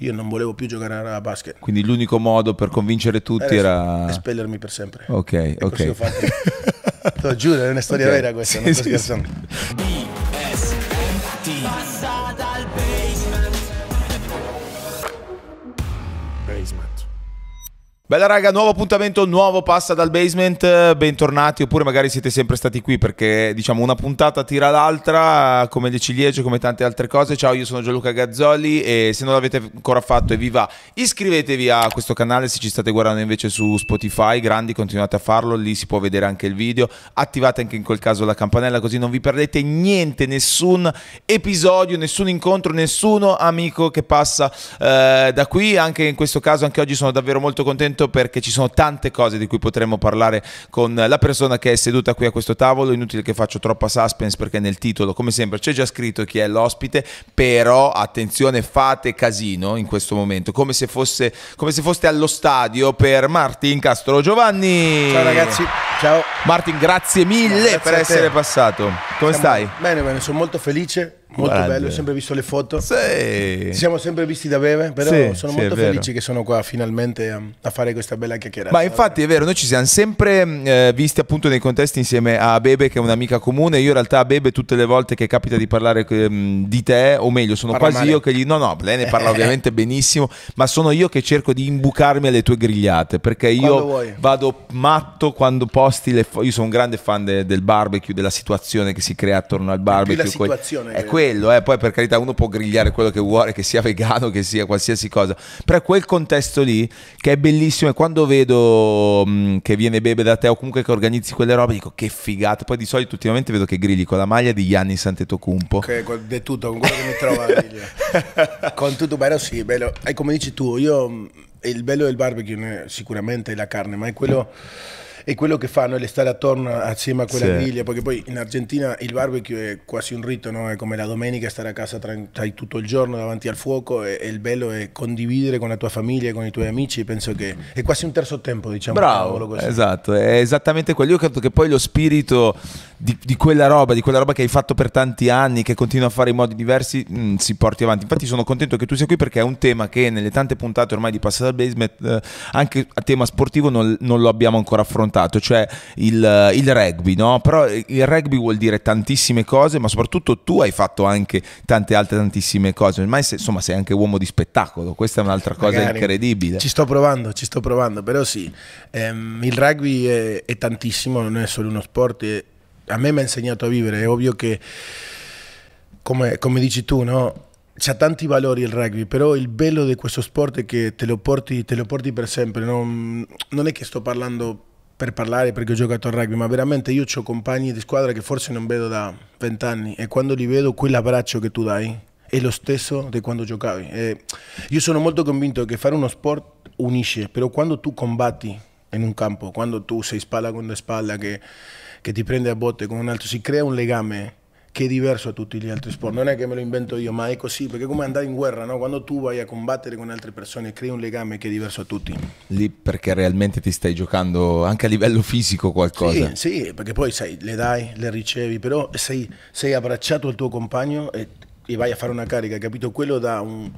io non volevo più giocare a basket. Quindi l'unico modo per convincere tutti eh, era... era... Espellermi per sempre. Ok, e ok. Te lo giuro, è una storia okay. vera questa, sì, non sto sì, scherzando. Sì. Bella raga, nuovo appuntamento, nuovo passa dal basement, eh, bentornati oppure magari siete sempre stati qui perché diciamo una puntata tira l'altra come le ciliegie, come tante altre cose. Ciao, io sono Gianluca Gazzoli e se non l'avete ancora fatto e vi va iscrivetevi a questo canale se ci state guardando invece su Spotify, grandi continuate a farlo, lì si può vedere anche il video, attivate anche in quel caso la campanella così non vi perdete niente, nessun episodio, nessun incontro, nessuno amico che passa eh, da qui, anche in questo caso anche oggi sono davvero molto contento momento perché ci sono tante cose di cui potremmo parlare con la persona che è seduta qui a questo tavolo, inutile che faccio troppa suspense perché nel titolo, come sempre, c'è già scritto chi è l'ospite, però attenzione, fate casino in questo momento, come se, fosse, come se foste allo stadio per Martin Castro Giovanni. Ciao ragazzi, ciao. Martin, grazie mille grazie per essere passato. Come Siamo stai? Bene, bene, sono molto felice Molto Guarda. bello, ho sempre visto le foto. Sì. Ci siamo sempre visti da bere, però sì, sono sì, molto felice che sono qua finalmente a, fare questa bella chiacchierata. Ma infatti è vero, noi ci siamo sempre mm, eh, visti appunto nei contesti insieme a Bebe che è un'amica comune. Io in realtà a Bebe tutte le volte che capita di parlare eh, di te, o meglio, sono Parla quasi male. io che gli... No, no, lei ne parla ovviamente benissimo, ma sono io che cerco di imbucarmi alle tue grigliate, perché io vado matto quando posti le... Fo- io sono un grande fan de del barbecue, della situazione che si crea attorno al barbecue. È la situazione. È que- quello, eh, poi per carità uno può grigliare quello che vuole, che sia vegano, che sia qualsiasi cosa, però è quel contesto lì che è bellissimo e quando vedo mh, mm, che viene Bebe da te o comunque che organizzi quelle robe dico che figata, poi di solito ultimamente vedo che grigli con la maglia di Gianni Santetocumpo. Che okay, è tutto, con quello che mi trova Con tutto, bello sì, bello, è come dici tu, io mm, il bello del barbecue non è sicuramente la carne, ma è quello e quello che fanno è stare attorno assieme a quella sì. griglia, perché poi in Argentina il barbecue è quasi un rito, no? è come la domenica stare a casa tra, tra tutto il giorno davanti al fuoco e, e, il bello è condividere con la tua famiglia, con i tuoi amici, penso che è quasi un terzo tempo diciamo. Bravo, esatto, è esattamente quello, io credo che poi lo spirito di, di, quella roba, di quella roba che hai fatto per tanti anni, che continua a fare in modi diversi, mh, mm, si porti avanti, infatti sono contento che tu sia qui perché è un tema che nelle tante puntate ormai di Passata al Basement, eh, anche a tema sportivo non, non lo abbiamo ancora affrontato raccontato, cioè il, eh, il rugby, no? Però il rugby vuol dire tantissime cose, ma soprattutto tu hai fatto anche tante altre tantissime cose. Ormai insomma sei anche uomo di spettacolo, questa è un'altra cosa Magari. incredibile. Ci sto provando, ci sto provando, però sì, ehm, il rugby è, è, tantissimo, non è solo uno sport, è, a me mi ha insegnato a vivere, è ovvio che, come, come dici tu, no? c'ha tanti valori il rugby, però il bello di questo sport è che te lo porti, te lo porti per sempre. No? Non è che sto parlando per parlare perché ho giocato a rugby, ma veramente io ho compagni di squadra che forse non vedo da vent'anni e quando li vedo quell'abbraccio che tu dai è lo stesso di quando giocavi. E io sono molto convinto che fare uno sport unisce, però quando tu combatti in un campo, quando tu sei spalla con la spalla che, che ti prende a botte con un altro, si crea un legame che è diverso a tutti gli altri sport. Non è che me lo invento io, ma è così, perché è come andare in guerra, no? quando tu vai a combattere con altre persone crei un legame che è diverso a tutti. Lì perché realmente ti stai giocando anche a livello fisico qualcosa. Sì, sì perché poi sai, le dai, le ricevi, però sei, sei abbracciato al tuo compagno e, e vai a fare una carica, capito? Quello da un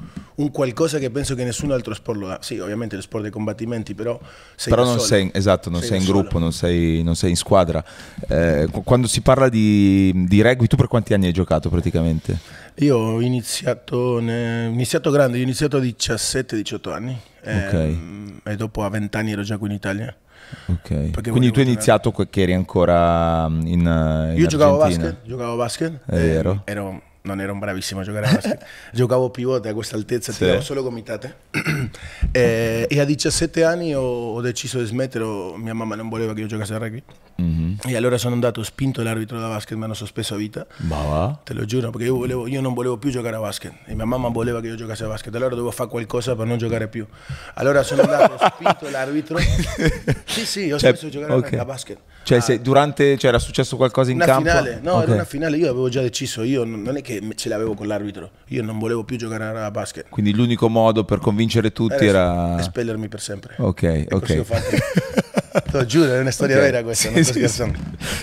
un qualcosa che penso che nessun altro sport lo ha. Sì, ovviamente lo sport dei combattimenti, però sei Però non solo. sei, esatto, non sei, sei in solo. gruppo, non sei, non sei, in squadra. Eh, quando si parla di, di, rugby, tu per quanti anni hai giocato praticamente? Io ho iniziato, ne, iniziato grande, ho iniziato a 17-18 anni eh, okay. Ehm, e dopo a 20 anni ero già qui in Italia. Okay. Quindi tu hai iniziato che eri ancora in, in Io giocavo a basket, giocavo basket. È vero. Eh, ero non ero bravissimo a giocare a basket, giocavo pivote a questa altezza, sì. tiravo solo gomitate. e, eh, e, a 17 anni ho, ho, deciso di smettere, mia mamma non voleva che io giocasse a rugby. Mm -hmm. E allora sono andato, ho spinto l'arbitro da basket, mi hanno sospeso a vita. Bah. Te lo giuro, perché io, volevo, io, non volevo più giocare a basket. E mia mamma voleva che io giocasse a basket, allora dovevo fare qualcosa per non giocare più. Allora sono andato, ho spinto l'arbitro. sì, sì, ho cioè, smesso giocare okay. a basket. Cioè, se ah. durante cioè, era successo qualcosa in una campo? Finale. No, okay. era una finale. Io avevo già deciso. Io non è che ce l'avevo con l'arbitro. Io non volevo più giocare a basket. Quindi l'unico modo per convincere tutti eh, era. era... Espellermi per sempre. Ok, e ok. Te lo giuro, è una storia okay. vera questa. Sì, sì, sì.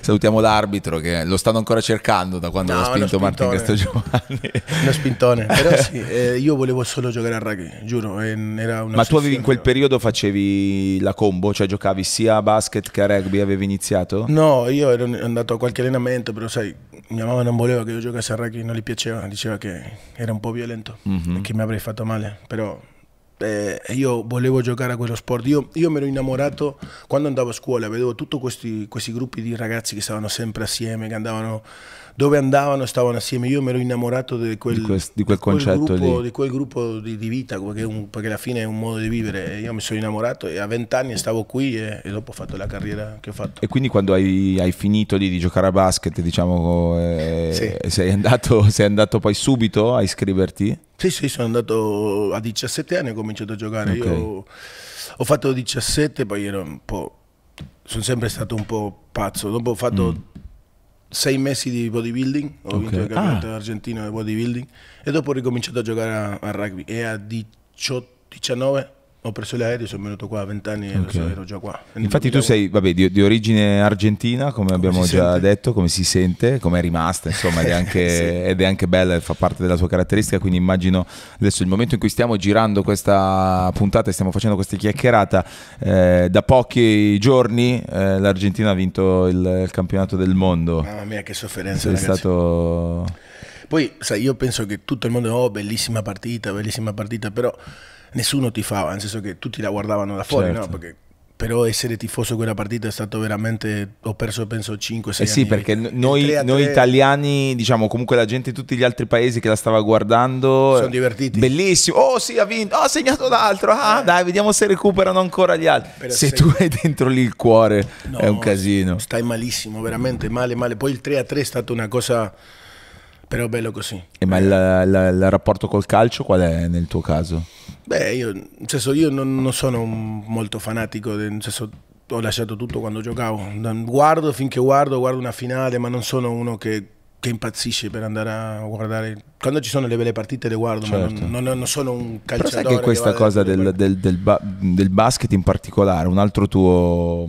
Salutiamo l'arbitro che lo stanno ancora cercando da quando no, l'ha spinto Martin Castogiovanni. Uno spintone, però sì, eh, io volevo solo giocare a rugby, giuro. Eh, Ma tu avevi in quel periodo facevi la combo, cioè giocavi sia a basket che a rugby, avevi iniziato? No, io ero andato a qualche allenamento, però sai, mia mamma non voleva che io giocassi a rugby, non gli piaceva, diceva che era un po' violento mm -hmm. e che mi avrei fatto male, però eh, io volevo giocare a quello sport. Io, io, me ero innamorato quando andavo a scuola, vedevo tutti questi, questi gruppi di ragazzi che stavano sempre assieme, che andavano dove andavano stavano assieme. Io mi ero innamorato di quel, di quel, di quel concetto quel gruppo, di quel gruppo di, di vita, perché, un, perché, alla fine è un modo di vivere. Io mi sono innamorato e a vent'anni stavo qui e, e, dopo ho fatto la carriera che ho fatto. E quindi quando hai, hai finito lì di giocare a basket, diciamo, eh, sì. sei, andato, sei andato poi subito a iscriverti? Sì, sì, sono andato a 17 anni e ho cominciato a giocare. Okay. Io ho fatto 17, poi ero un po'... Sono sempre stato un po' pazzo. Dopo ho fatto... Mm sei mesi di bodybuilding, ho okay. vinto il ah. campionato ah. argentino di bodybuilding e dopo ho ricominciato a giocare a, a rugby e a 18, 19 ho preso l'aereo, sono venuto qua a 20 anni okay. e ero già qua. Infatti tu sei vabbè, di, di, origine argentina, come, come abbiamo già sente? detto, come si sente, come è rimasta, insomma, ed è, anche, sì. ed è anche bella, fa parte della sua caratteristica, quindi immagino adesso il momento in cui stiamo girando questa puntata e stiamo facendo questa chiacchierata, eh, da pochi giorni eh, l'Argentina ha vinto il, il, campionato del mondo. Mamma mia che sofferenza. Sei ragazzi. stato... Poi, sai, io penso che tutto il mondo, oh, bellissima partita, bellissima partita, però nessuno tifava, nel senso che tutti la guardavano da fuori, certo. no? Perché però essere tifoso quella partita è stato veramente ho perso penso 5 6 eh sì anni. perché noi, 3 3... noi, italiani diciamo comunque la gente di tutti gli altri paesi che la stava guardando sono divertiti bellissimo oh sì ha vinto oh, ha segnato l'altro ah eh. dai vediamo se recuperano ancora gli altri per se sei... tu hai dentro lì il cuore no, è un casino stai malissimo veramente male male poi il 3 3 è stata una cosa però è bello così. E eh, ma il, il, il, rapporto col calcio qual è nel tuo caso? Beh, io, senso, io non, non, sono molto fanatico, senso, ho lasciato tutto quando giocavo. Guardo finché guardo, guardo una finale, ma non sono uno che, che impazzisce per andare a guardare. Quando ci sono le belle partite le guardo, certo. ma non, non, non, sono un calciatore. Però sai che questa che cosa del, del, del, ba del basket in particolare, un altro tuo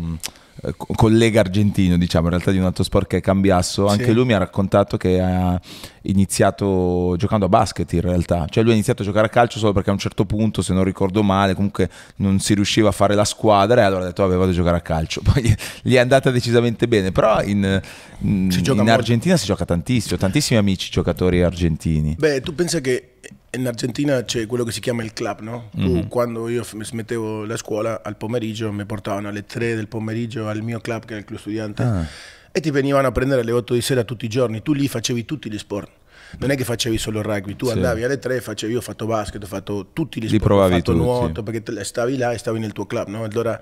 collega argentino, diciamo, in realtà di un altro sport che è Cambiasso, anche sì. lui mi ha raccontato che ha iniziato giocando a basket in realtà, cioè lui ha iniziato a giocare a calcio solo perché a un certo punto, se non ricordo male, comunque non si riusciva a fare la squadra e allora ha detto vabbè vado a giocare a calcio, poi gli è andata decisamente bene, però in, in, in Argentina si gioca tantissimo, tantissimi amici giocatori argentini. Beh, tu pensi che in Argentina c'è quello che si chiama il club, no? Mm -hmm. quando io smettevo la scuola al pomeriggio mi portavano alle 3 del pomeriggio al mio club che era il club studiante, ah. e ti venivano a prendere alle 8 di sera tutti i giorni, tu lì facevi tutti gli sport non è che facevi solo rugby, tu sì. andavi alle tre, facevi, io ho fatto basket, ho fatto tutti gli sport, ho fatto nuoto, perché stavi là e stavi nel tuo club, no? Allora,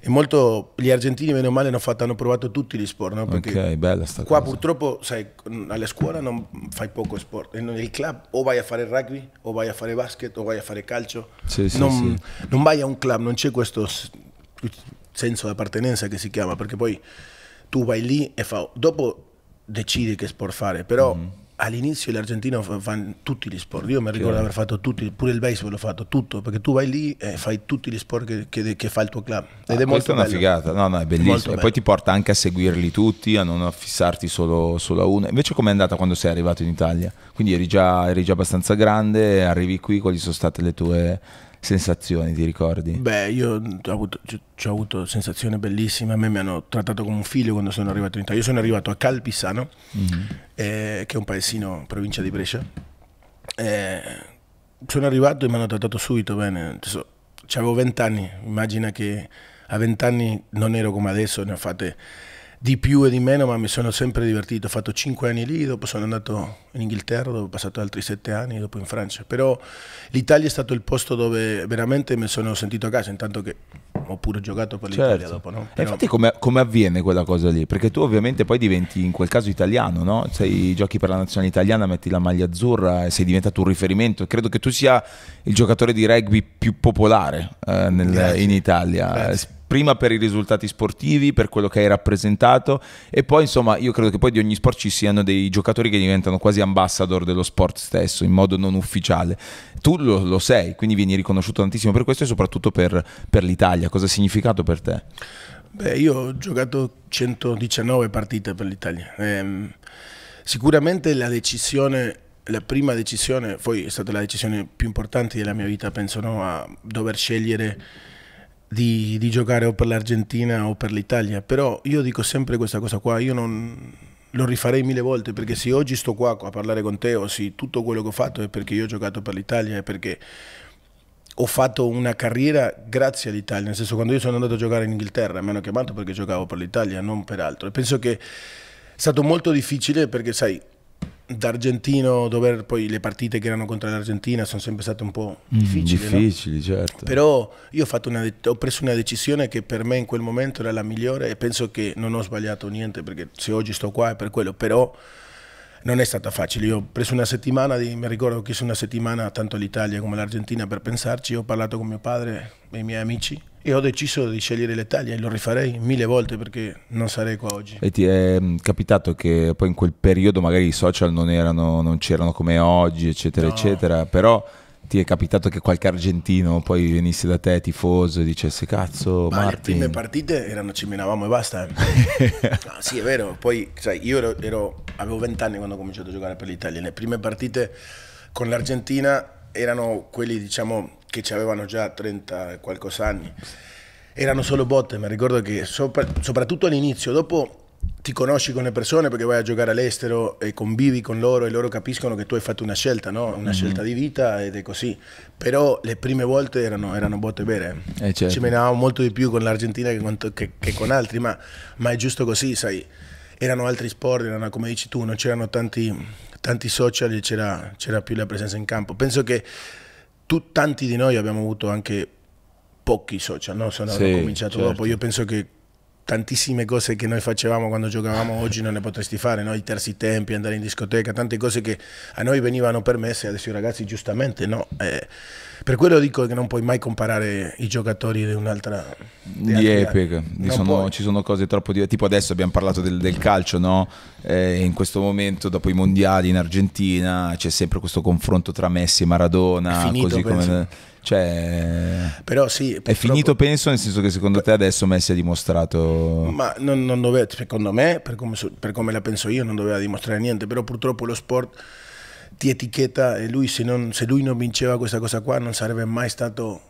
è molto, gli argentini meno male hanno, fatto, hanno provato tutti gli sport, no? Perché okay, qua cosa. purtroppo, sai, alla scuola non fai poco sport, nel club o vai a fare rugby, o vai a fare basket, o vai a fare calcio, sì, non, sì, non vai a un club, non c'è questo senso di appartenenza che si chiama, perché poi tu vai lì e fa, dopo decidi che sport fare, però mm -hmm all'inizio l'Argentina fanno tutti gli sport. Io mi ricordo di aver fatto tutti, pure il baseball l'ho fatto tutto, perché tu vai lì e fai tutti gli sport che, che, che fa il tuo club. Ed ah, è molto una bello. figata, no, no, è bellissimo. e poi ti porta anche a seguirli tutti, a non fissarti solo, solo a uno. Invece, com'è andata quando sei arrivato in Italia? Quindi eri già, eri già abbastanza grande, arrivi qui, quali sono state le tue sensazioni, ti ricordi? Beh, io ho avuto, ho avuto sensazioni bellissime, a me mi hanno trattato come un figlio quando sono arrivato in Italia. Io sono arrivato a Calpisano, mm-hmm. eh, che è un paesino, provincia di Brescia. Eh, sono arrivato e mi hanno trattato subito bene. Avevo 20 anni, immagina che a 20 anni non ero come adesso, ne ho fatte di più e di meno, ma mi sono sempre divertito. Ho fatto cinque anni lì, dopo sono andato in Inghilterra, dove ho passato altri sette anni, dopo in Francia. Però l'Italia è stato il posto dove veramente mi sono sentito a casa, intanto che ho pure giocato per l'Italia certo. dopo. No? Però... infatti come, come, avviene quella cosa lì? Perché tu ovviamente poi diventi in quel caso italiano, no? Sei, giochi per la nazionale italiana, metti la maglia azzurra e sei diventato un riferimento. Credo che tu sia il giocatore di rugby più popolare eh, nel, in Italia. Grazie prima per i risultati sportivi, per quello che hai rappresentato e poi insomma io credo che poi di ogni sport ci siano dei giocatori che diventano quasi ambassador dello sport stesso in modo non ufficiale. Tu lo, lo sei, quindi vieni riconosciuto tantissimo per questo e soprattutto per, per l'Italia. Cosa ha significato per te? Beh, io ho giocato 119 partite per l'Italia. Eh, sicuramente la decisione la prima decisione, poi è stata la decisione più importante della mia vita, penso no, a dover scegliere di, di, giocare o per l'Argentina o per l'Italia, però io dico sempre questa cosa qua, io non, lo rifarei mille volte perché se oggi sto qua a parlare con te o se tutto quello che ho fatto è perché io ho giocato per l'Italia, è perché ho fatto una carriera grazie all'Italia, nel senso quando io sono andato a giocare in Inghilterra mi hanno chiamato perché giocavo per l'Italia, non per altro. E penso che è stato molto difficile perché sai, d'argentino, dover er-, poi le partite che erano contro l'Argentina sono sempre state un po' difficili. Mm, difficili, no? certo. Però io ho, una, ho, preso una decisione che per me in quel momento era la migliore e penso che non ho sbagliato niente perché se oggi sto qua è per quello, però non è stata facile. Io ho preso una settimana, di, mi ricordo che ho una settimana tanto l'Italia come l'Argentina per pensarci, ho parlato con mio padre e i miei amici e ho deciso di scegliere l'Italia e lo rifarei mille volte perché non sarei qua oggi. E ti è mm, capitato che poi in quel periodo magari i social non, erano, non c'erano come oggi, eccetera, no. eccetera, però ti è capitato che qualche argentino poi venisse da te tifoso e dicesse cazzo Ma Martin. le prime partite erano ci menavamo e basta no, ah, sì è vero poi sai, io ero, ero avevo vent'anni quando ho cominciato a giocare per l'Italia. Le prime partite con l'Argentina erano quelli diciamo, che ci avevano già 30 e qualcosa anni. Erano solo botte, ma ricordo che sopra, soprattutto all'inizio, dopo ti conosci con le persone perché vai a giocare all'estero e convivi con loro e loro capiscono che tu hai fatto una scelta, no? una mm -hmm. scelta di vita ed è così. Però le prime volte erano, erano botte vere. Eh certo. Ci menavamo molto di più con l'Argentina che, che, che, con altri, ma, ma è giusto così, sai erano altri sport, erano, come dici tu, non c'erano tanti, tanti, social e c'era più la presenza in campo. Penso che tu, tanti di noi abbiamo avuto anche pochi social, no? sono sì, cominciato certo. dopo, io penso che tantissime cose che noi facevamo quando giocavamo oggi non le potresti fare, no? i terzi tempi, andare in discoteca, tante cose che a noi venivano permesse, adesso i ragazzi giustamente no. Eh, per quello dico che non puoi mai comparare i giocatori di un'altra di epoca. ci sono cose troppo diverse. Tipo adesso abbiamo parlato del, del calcio, no? Eh, in questo momento, dopo i mondiali in Argentina, c'è sempre questo confronto tra Messi e Maradona. Finito, così come. Cioè, Però sì, purtroppo... è finito, penso, nel senso che secondo te adesso Messi ha dimostrato. Ma non, non doveva, secondo me, per come, per come la penso io, non doveva dimostrare niente. Però purtroppo lo sport ti etichetta e lui se, non, se lui non vinceva questa cosa qua non sarebbe mai stato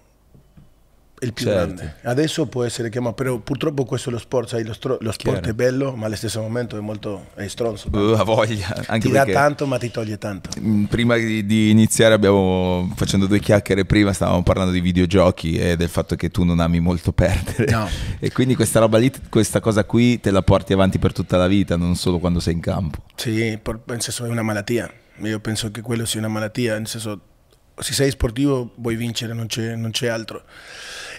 il più certo. grande. Adesso può essere che, ma però purtroppo questo è lo sport, sai, lo, lo sport è bello, ma allo stesso momento è molto è stronzo. Uh, ha voglia. Anche ti dà tanto, ma ti toglie tanto. Mm, prima di, di iniziare, abbiamo, facendo due chiacchiere prima, stavamo parlando di videogiochi e del fatto che tu non ami molto perdere. No. e quindi questa roba lì, questa cosa qui, te la porti avanti per tutta la vita, non solo quando sei in campo. Sì, penso che è una malattia io penso che quello sia una malattia, nel senso se sei sportivo vuoi vincere, non c'è, altro.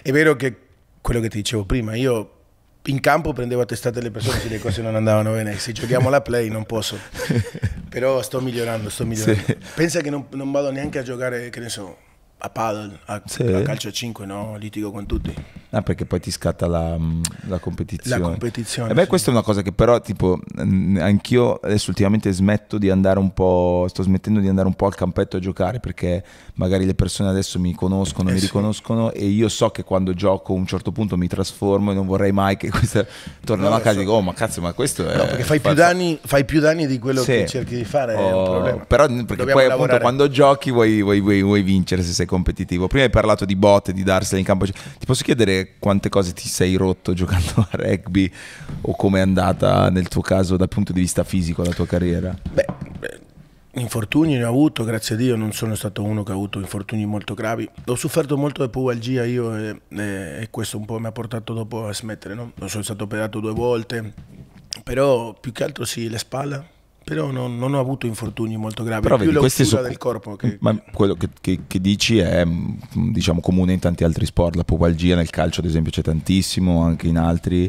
È vero che quello che ti dicevo prima, io in campo prendevo a testate le persone se le cose non andavano bene, se giochiamo la play non posso, però sto migliorando, sto migliorando. Sì. Pensa che non, non vado neanche a giocare, che ne so, a paddle, a, sì. a, calcio a 5, no? litigo con tutti. Ah, perché poi ti scatta la, mm, la competizione. La competizione. E eh beh, sì. questa è una cosa che però, tipo, anch'io adesso ultimamente smetto di andare un po', sto smettendo di andare un po' al campetto a giocare perché magari le persone adesso mi conoscono, eh, mi sì. riconoscono e io so che quando gioco a un certo punto mi trasformo e non vorrei mai che questa... tornano no, a casa so. e dico, oh ma cazzo, ma questo è... No, perché fai, più danni, fai più danni di quello sì. che cerchi di fare, oh, Però, perché Dobbiamo poi lavorare. appunto quando giochi vuoi, vuoi, vuoi, vuoi vincere se sei competitivo. Prima hai parlato di botte, di darsela in campo. Ti posso chiedere quante cose ti sei rotto giocando a rugby o come è andata nel tuo caso dal punto di vista fisico la tua carriera? Beh, eh, infortuni ne ho avuto, grazie a Dio, non sono stato uno che ha avuto infortuni molto gravi. Ho sofferto molto epopalgia io e, e, questo un po' mi ha portato dopo a smettere, no? Sono stato operato due volte, però più che altro sì, le spalle però non, non, ho avuto infortuni molto gravi. Però vedi, questi del corpo. Che... Ma quello che, che, che, dici è mm, diciamo, comune in tanti altri sport. La popalgia nel calcio, ad esempio, c'è tantissimo, anche in altri.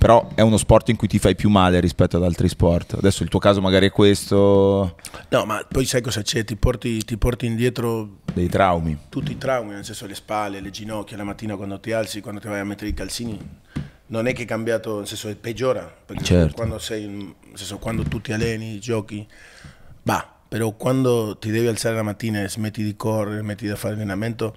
Però è uno sport in cui ti fai più male rispetto ad altri sport. Adesso il tuo caso magari è questo. No, ma poi sai cosa c'è? Ti porti, ti porti indietro dei traumi. Tutti i traumi, nel senso le spalle, le ginocchia, la mattina quando ti alzi, quando ti vai a mettere i calzini non è che è cambiato, nel senso peggiora, perché certo. quando, sei, nel senso, quando tu ti alleni, giochi, va, però quando ti devi alzare la mattina e smetti di correre, smetti di fare allenamento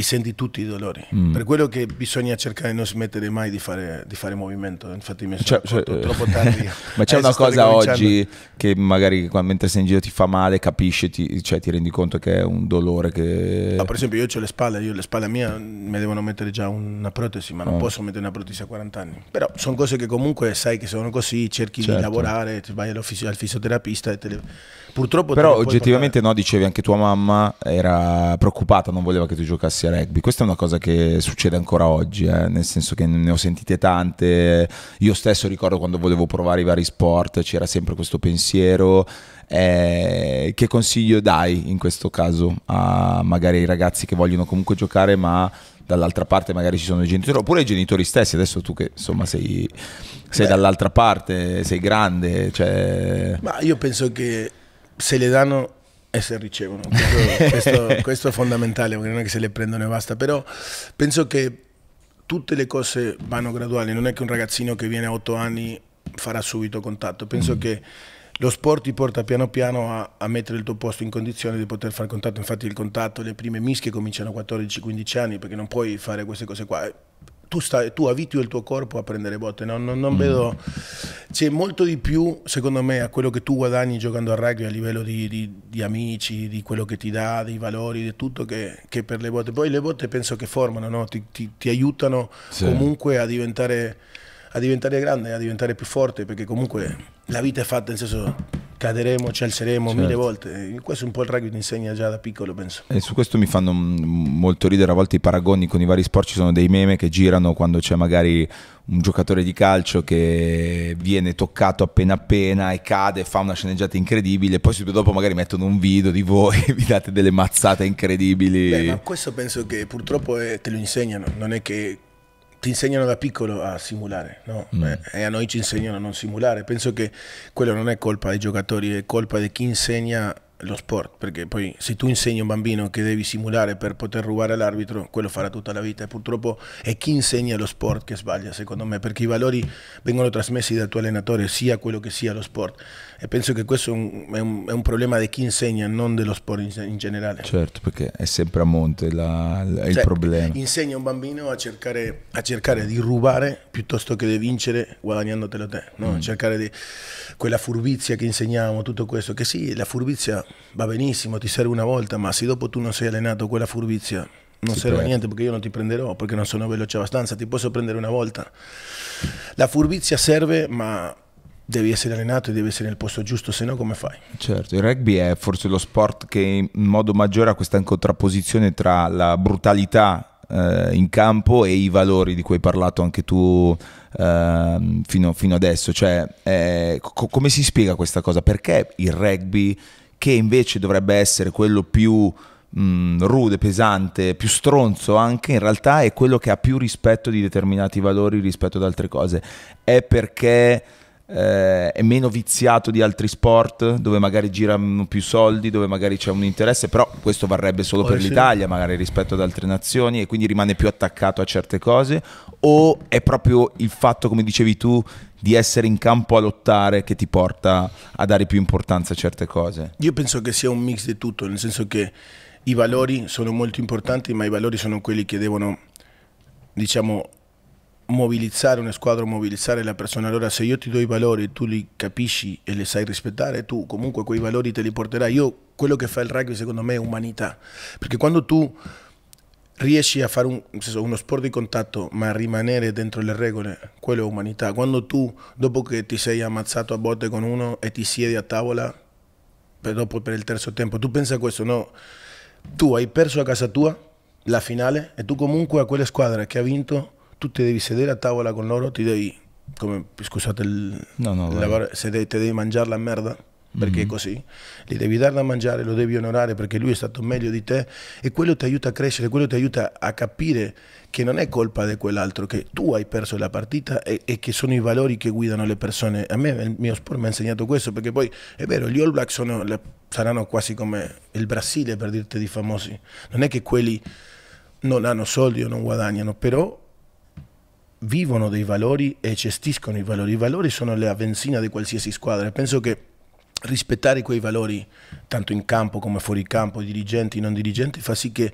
li senti tutti i dolori. Mm. Per quello che bisogna cercare di non smettere mai di fare, di fare movimento. Infatti mi sono cioè, cioè, troppo tardi. ma c'è una cosa oggi che magari mentre sei in giro ti fa male, capisci, ti, cioè, ti rendi conto che è un dolore che... Ah, per esempio io ho le spalle, io le spalle mie mi devono mettere già una protesi, ma non oh. posso mettere una protesi a 40 anni. Però sono cose che comunque sai che sono così, cerchi certo. di lavorare, vai fisi al fisioterapista e te le... Purtroppo... Però oggettivamente no, dicevi anche tua mamma era preoccupata, non voleva che tu giocassi a rugby. Questa è una cosa che succede ancora oggi, eh? nel senso che ne ho sentite tante. Io stesso ricordo quando volevo provare i vari sport, c'era sempre questo pensiero. Eh, che consiglio dai in questo caso a magari ai ragazzi che vogliono comunque giocare, ma dall'altra parte magari ci sono i genitori, oppure i genitori stessi, adesso tu che insomma sei, sei dall'altra parte, sei grande. Cioè... Ma io penso che se le danno e se ricevono, questo, questo, questo, è fondamentale, perché non è che se le prendono e basta, però penso che tutte le cose vanno graduali, non è che un ragazzino che viene a 8 anni farà subito contatto, penso mm. che lo sport ti porta piano piano a, a, mettere il tuo posto in condizione di poter fare contatto, infatti il contatto, le prime mischie cominciano a 14-15 anni perché non puoi fare queste cose qua tu, stai, tu abitui il tuo corpo a prendere botte, no? non, non mm. vedo... C'è molto di più, secondo me, a quello che tu guadagni giocando a rugby a livello di, di, di amici, di quello che ti dà, dei valori, di tutto, che, che, per le botte. Poi le botte penso che formano, no? ti, ti, ti, aiutano sì. comunque a diventare, a diventare grande, a diventare più forte, perché comunque la vita è fatta, nel senso caderemo, celseremo cioè, certo. mille volte. Eh, questo è un po' il rugby ti insegna già da piccolo, penso. E su questo mi fanno molto ridere a volte i paragoni con i vari sport. Ci sono dei meme che girano quando c'è magari un giocatore di calcio che viene toccato appena appena e cade, fa una sceneggiata incredibile, poi subito dopo magari mettono un video di voi e vi date delle mazzate incredibili. Beh, ma questo penso che purtroppo è, eh, te lo insegnano, non è che ti insegnano da piccolo a simulare, no? mm. e a noi ci insegnano a non simulare. Penso che quello non è colpa dei giocatori, è colpa di chi insegna lo sport, perché poi se tu insegni a un bambino che devi simulare per poter rubare all'arbitro, quello farà tutta la vita e purtroppo è chi insegna lo sport che sbaglia, secondo me, perché i valori vengono trasmessi dal tuo allenatore, sia quello che sia lo sport. E penso che questo è un, è un, è un problema di chi insegna, non dello sport in, in generale. Certo, perché è sempre a monte la, la, il cioè, problema. Insegna un bambino a cercare, a cercare, di rubare piuttosto che di vincere guadagnandotelo te. No? Mm. Cercare di, quella furbizia che insegniamo, tutto questo, che sì, la furbizia va benissimo, ti serve una volta, ma se dopo tu non sei allenato quella furbizia non si serve prende. a niente perché io non ti prenderò, perché non sono veloce abbastanza, ti posso prendere una volta. La furbizia serve, ma devi essere allenato e devi essere nel posto giusto, se no come fai? Certo, il rugby è forse lo sport che in modo maggiore ha questa contrapposizione tra la brutalità eh, in campo e i valori di cui hai parlato anche tu eh, fino, fino, adesso. Cioè, eh, co come si spiega questa cosa? Perché il rugby, che invece dovrebbe essere quello più mh, mm, rude, pesante, più stronzo anche, in realtà è quello che ha più rispetto di determinati valori rispetto ad altre cose. È perché eh, è meno viziato di altri sport dove magari girano più soldi, dove magari c'è un interesse, però questo varrebbe solo Poi oh, per sì. l'Italia, magari rispetto ad altre nazioni e quindi rimane più attaccato a certe cose o è proprio il fatto, come dicevi tu, di essere in campo a lottare che ti porta a dare più importanza a certe cose? Io penso che sia un mix di tutto, nel senso che i valori sono molto importanti, ma i valori sono quelli che devono, diciamo, mobilizzare una squadra, mobilizzare la persona. Allora se io ti do i valori, tu li capisci e li sai rispettare, tu comunque quei valori te li porterai. Io quello che fa il rugby secondo me è umanità, perché quando tu riesci a fare un, senso, uno sport di contatto ma rimanere dentro le regole, quello è umanità. Quando tu dopo che ti sei ammazzato a botte con uno e ti siedi a tavola per, dopo, per il terzo tempo, tu pensa a questo, no? Tu hai perso a casa tua la finale e tu comunque a quella squadra che ha vinto tu ti devi sedere a tavola con loro, ti devi, come, scusate il, no, no, lavare, sedere, ti devi mangiare la merda, perché mm -hmm. è così, gli devi dare da mangiare, lo devi onorare perché lui è stato meglio di eh, te e quello ti aiuta a crescere, quello ti aiuta a capire che non è colpa di quell'altro, che tu hai perso la partita e, eh, e, che sono i valori che guidano le persone. A me il mio sport mi ha insegnato questo perché poi è vero, gli All Blacks sono, saranno quasi come il Brasile per dirti di famosi, non è che quelli non hanno soldi o non guadagnano, però vivono dei valori e gestiscono i valori. I valori sono la benzina di qualsiasi squadra. Penso che rispettare quei valori, tanto in campo come fuori campo, dirigenti, non dirigenti, fa sì che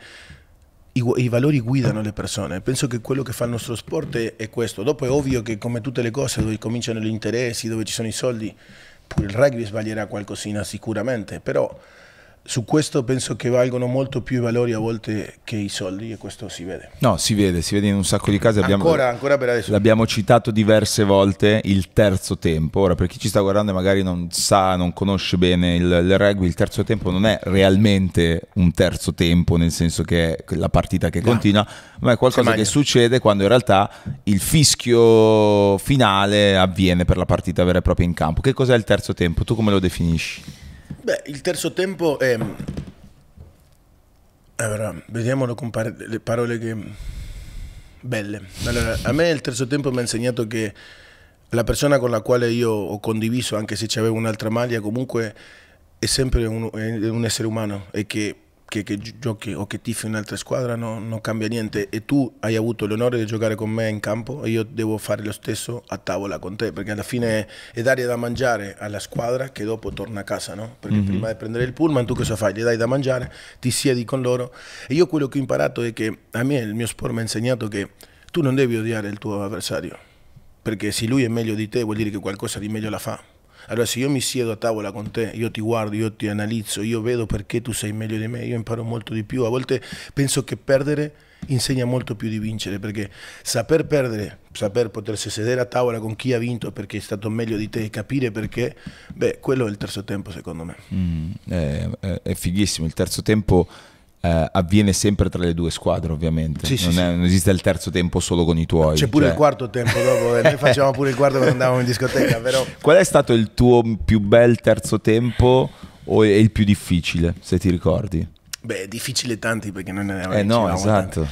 i, i valori guidano le persone. Penso che quello che fa il nostro sport è, è questo. Dopo è ovvio che come tutte le cose dove cominciano gli interessi, dove ci sono i soldi, pure il rugby sbaglierà qualcosina sicuramente, però su questo penso che valgono molto più i valori a volte che i soldi e questo si vede. No, si vede, si vede in un sacco di casi. Abbiamo, ancora, ancora per adesso. L'abbiamo citato diverse volte il terzo tempo. Ora, per chi ci sta guardando e magari non sa, non conosce bene il, il rugby, il terzo tempo non è realmente un terzo tempo, nel senso che è la partita che no. continua, ma è qualcosa che succede quando in realtà il fischio finale avviene per la partita vera e propria in campo. Che cos'è il terzo tempo? Tu come lo definisci? Beh, il terzo tempo è... Mm, allora, vediamolo con par le parole che... Mm, belle. Allora, a me il terzo tempo mi ha insegnato che la persona con la quale io ho condiviso, anche se c'aveva un'altra maglia, comunque è sempre un, è un essere umano e che che, che, giochi o che tifi un'altra squadra no, non cambia niente e tu hai avuto l'onore di giocare con me in campo e io devo fare lo stesso a tavola con te perché alla fine è dare da mangiare alla squadra che dopo torna a casa no? perché mm -hmm. prima di prendere il pullman tu cosa fai? Gli dai da mangiare, ti siedi con loro e io quello che ho imparato è che a me il mio sport mi ha insegnato che tu non devi odiare il tuo avversario perché se lui è meglio di te vuol dire che qualcosa di meglio la fa allora se io mi siedo a tavola con te, io ti guardo, io ti analizzo, io vedo perché tu sei meglio di me, io imparo molto di più. A volte penso che perdere insegna molto più di vincere, perché saper perdere, saper potersi sedere a tavola con chi ha vinto perché è stato meglio di te e capire perché, beh, quello è il terzo tempo secondo me. Mm, è, è fighissimo, il terzo tempo eh, avviene sempre tra le due squadre, ovviamente. Sì, non, sì, è, non, esiste il terzo tempo solo con i tuoi. C'è pure cioè... il quarto tempo dopo, noi facciamo pure il quarto quando andavamo in discoteca. Però... Qual è stato il tuo più bel terzo tempo o è il più difficile, se ti ricordi? Beh, difficile tanti perché non ne avevamo Eh no, esatto.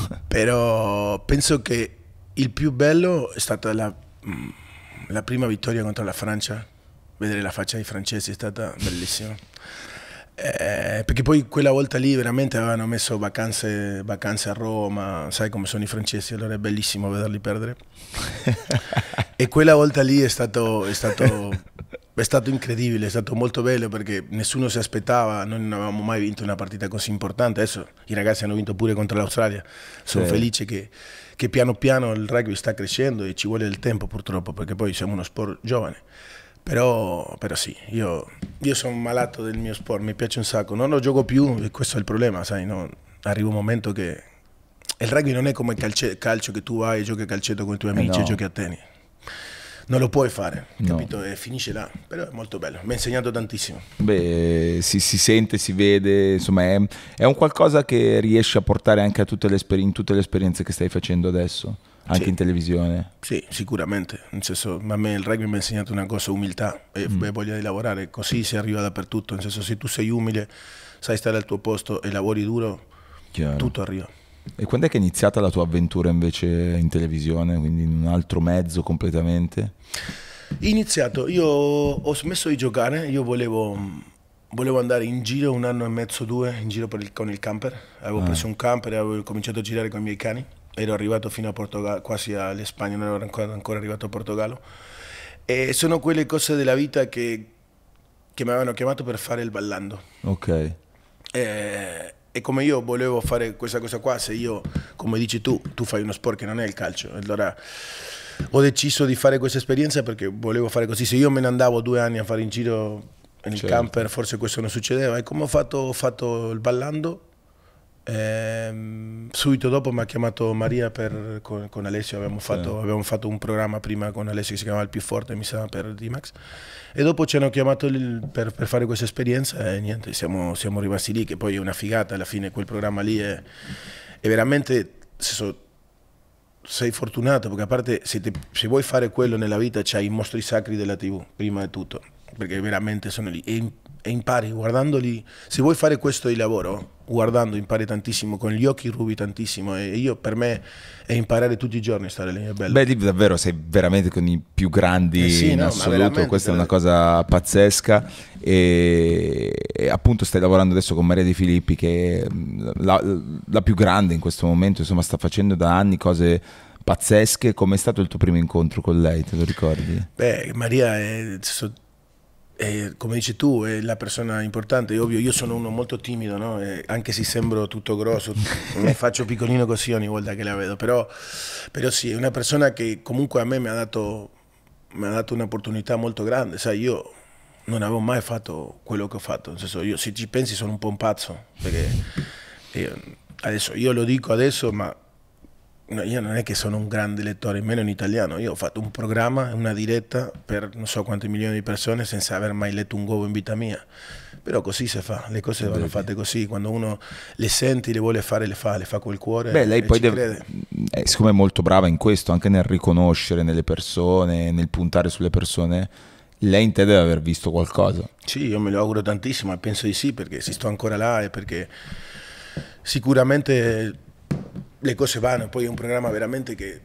Tanti. Però penso che il più bello è stata la, mm, la prima vittoria contro la Francia. Vedere la faccia dei francesi è stata bellissima. Eh, perché poi quella volta lì veramente avevano messo vacanze, vacanze a Roma, sai come sono i francesi, allora è bellissimo vederli perdere. e quella volta lì è stato, è, stato, è stato, incredibile, è stato molto bello perché nessuno si aspettava, noi non avevamo mai vinto una partita così importante, adesso i ragazzi hanno vinto pure contro l'Australia, sono sì. felice che, che piano piano il rugby sta crescendo e ci vuole del tempo purtroppo perché poi siamo uno sport giovane però, però sì, io, io sono malato del mio sport, mi piace un sacco. Non lo gioco più e questo è il problema, sai, no? arriva un momento che... Il rugby non è come il calcio, calcio che tu vai, giochi a calcetto con i tuoi eh amici eh no. e giochi a tennis. Non lo puoi fare, no. capito? E finisce là, però è molto bello, mi ha insegnato tantissimo. Beh, si, si sente, si vede, insomma è, è, un qualcosa che riesci a portare anche tutte in tutte le esperienze che stai facendo adesso anche sì. in televisione. Sì, sicuramente. Nel Senso, a me il rugby mi ha insegnato una cosa, umiltà e mm. voglia di lavorare. Così si arriva dappertutto. Nel senso, se tu sei umile, sai stare al tuo posto e lavori duro, Chiaro. tutto arriva. E quando è che è iniziata la tua avventura invece in televisione, quindi in un altro mezzo completamente? Iniziato, io ho smesso di giocare, io volevo, volevo andare in giro un anno e mezzo, due, in giro il, con il camper, avevo ah. preso un camper e avevo cominciato a girare con i miei cani ero arrivato fino a Portogallo, quasi all'Espagna, non ero ancora, ancora arrivato a Portogallo. E sono quelle cose della vita che, che mi avevano chiamato per fare il ballando. Ok. E, e, come io volevo fare questa cosa qua, se io, come dici tu, tu fai uno sport che non è il calcio, allora ho deciso di fare questa esperienza perché volevo fare così. Se io me ne andavo due anni a fare in giro nel certo. camper, forse questo non succedeva. E come ho fatto? Ho fatto il ballando eh, subito dopo mi ha chiamato Maria per, con, con, Alessio, abbiamo, sì. fatto, avevamo, fatto, un programma prima con Alessio che si chiamava Il più forte, mi sa, per D-Max e dopo ci hanno chiamato per, per fare questa esperienza e niente, siamo, siamo, rimasti lì, che poi è una figata, alla fine quel programma lì è, è veramente... So, sei fortunato perché a parte se, te, se vuoi fare quello nella vita c'hai i mostri sacri della tv prima di tutto perché veramente sono lì e, e impari guardandoli, se vuoi fare questo di lavoro, guardando impari tantissimo, con gli occhi rubi tantissimo e io per me è imparare tutti i giorni stare lì, è bello. Beh, lì davvero sei veramente con i più grandi eh sì, in no, assoluto, questa è una cosa pazzesca e, e, appunto stai lavorando adesso con Maria De Filippi che è la, la più grande in questo momento, insomma sta facendo da anni cose pazzesche, com'è stato il tuo primo incontro con lei, te lo ricordi? Beh, Maria è eh, come dici tu, è la persona importante, è ovvio, io sono uno molto timido, no? eh, anche se sembro tutto grosso, mi faccio piccolino così ogni volta che la vedo, però, però sì, è una persona che comunque a me mi ha dato, dato un'opportunità molto grande, sai, io non avevo mai fatto quello che ho fatto, senso, io, se ci pensi sono un po' un pazzo, perché io, adesso, io lo dico adesso, ma No, io non è che sono un grande lettore, meno in italiano. Io ho fatto un programma, una diretta per non so quanti milioni di persone senza aver mai letto un uovo in vita mia. Però così si fa, le cose vanno fatte così, quando uno le sente, le vuole fare, le fa, le fa col cuore. Beh, lei poi deve, è, eh, siccome è molto brava in questo, anche nel riconoscere nelle persone, nel puntare sulle persone, lei in te deve aver visto qualcosa. Sì, io me lo auguro tantissimo, penso di sì, perché se sto ancora là è perché sicuramente le cose vanno, poi è un programma veramente che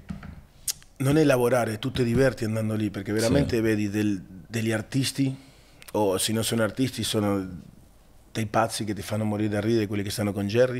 non è lavorare, tu ti diverti andando lì, perché veramente sì. vedi del, degli artisti, o se non sono artisti sono dei pazzi che ti fanno morire da ridere, quelli che stanno con Jerry,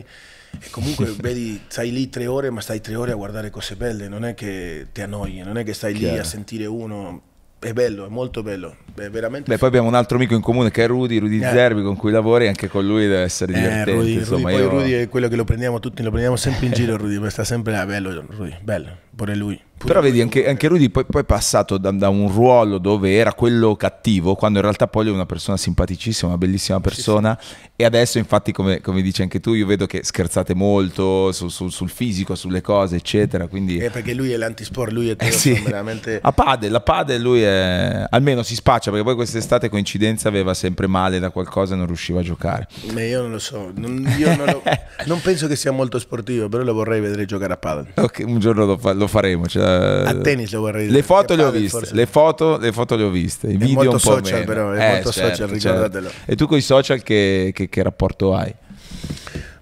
e comunque vedi, stai lì tre ore, ma stai tre ore a guardare cose belle, non è che ti annoi, non è che stai Chiaro. lì a sentire uno, è bello, è molto bello. È veramente Beh, poi abbiamo un altro amico in comune che è Rudy, Rudy eh. Zerbi, con cui lavori, anche con lui deve essere eh, divertente. Eh, Rudy, insomma, Rudy, io... Rudy è quello che lo prendiamo tutti, lo prendiamo sempre in giro. Rudy, ma sta sempre là, bello. Rudy, bello, pure lui. Però vedi, anche, anche Rudy poi, poi è passato da, da, un ruolo dove era quello cattivo, quando in realtà poi è una persona simpaticissima, una bellissima persona. Sì, sì. E adesso, infatti, come, come, dici anche tu, io vedo che scherzate molto su, su, sul fisico, sulle cose, eccetera. Quindi... Eh, perché lui è l'antisport, lui è eh sì. veramente... A padel, a padel lui è... almeno si spaccia, perché poi quest'estate coincidenza aveva sempre male da qualcosa e non riusciva a giocare. Ma io non lo so, non, non, lo... non, penso che sia molto sportivo, però lo vorrei vedere giocare a padel. Ok, un giorno lo, fa... lo faremo, ce la eh, a tennis lo vorrei dire. Le foto le ho viste, le foto, le foto, le ho viste, i è video molto un po' social, meno. però, è eh, molto certo, social, ricordatelo. Certo. E tu con i social che, che, che rapporto hai?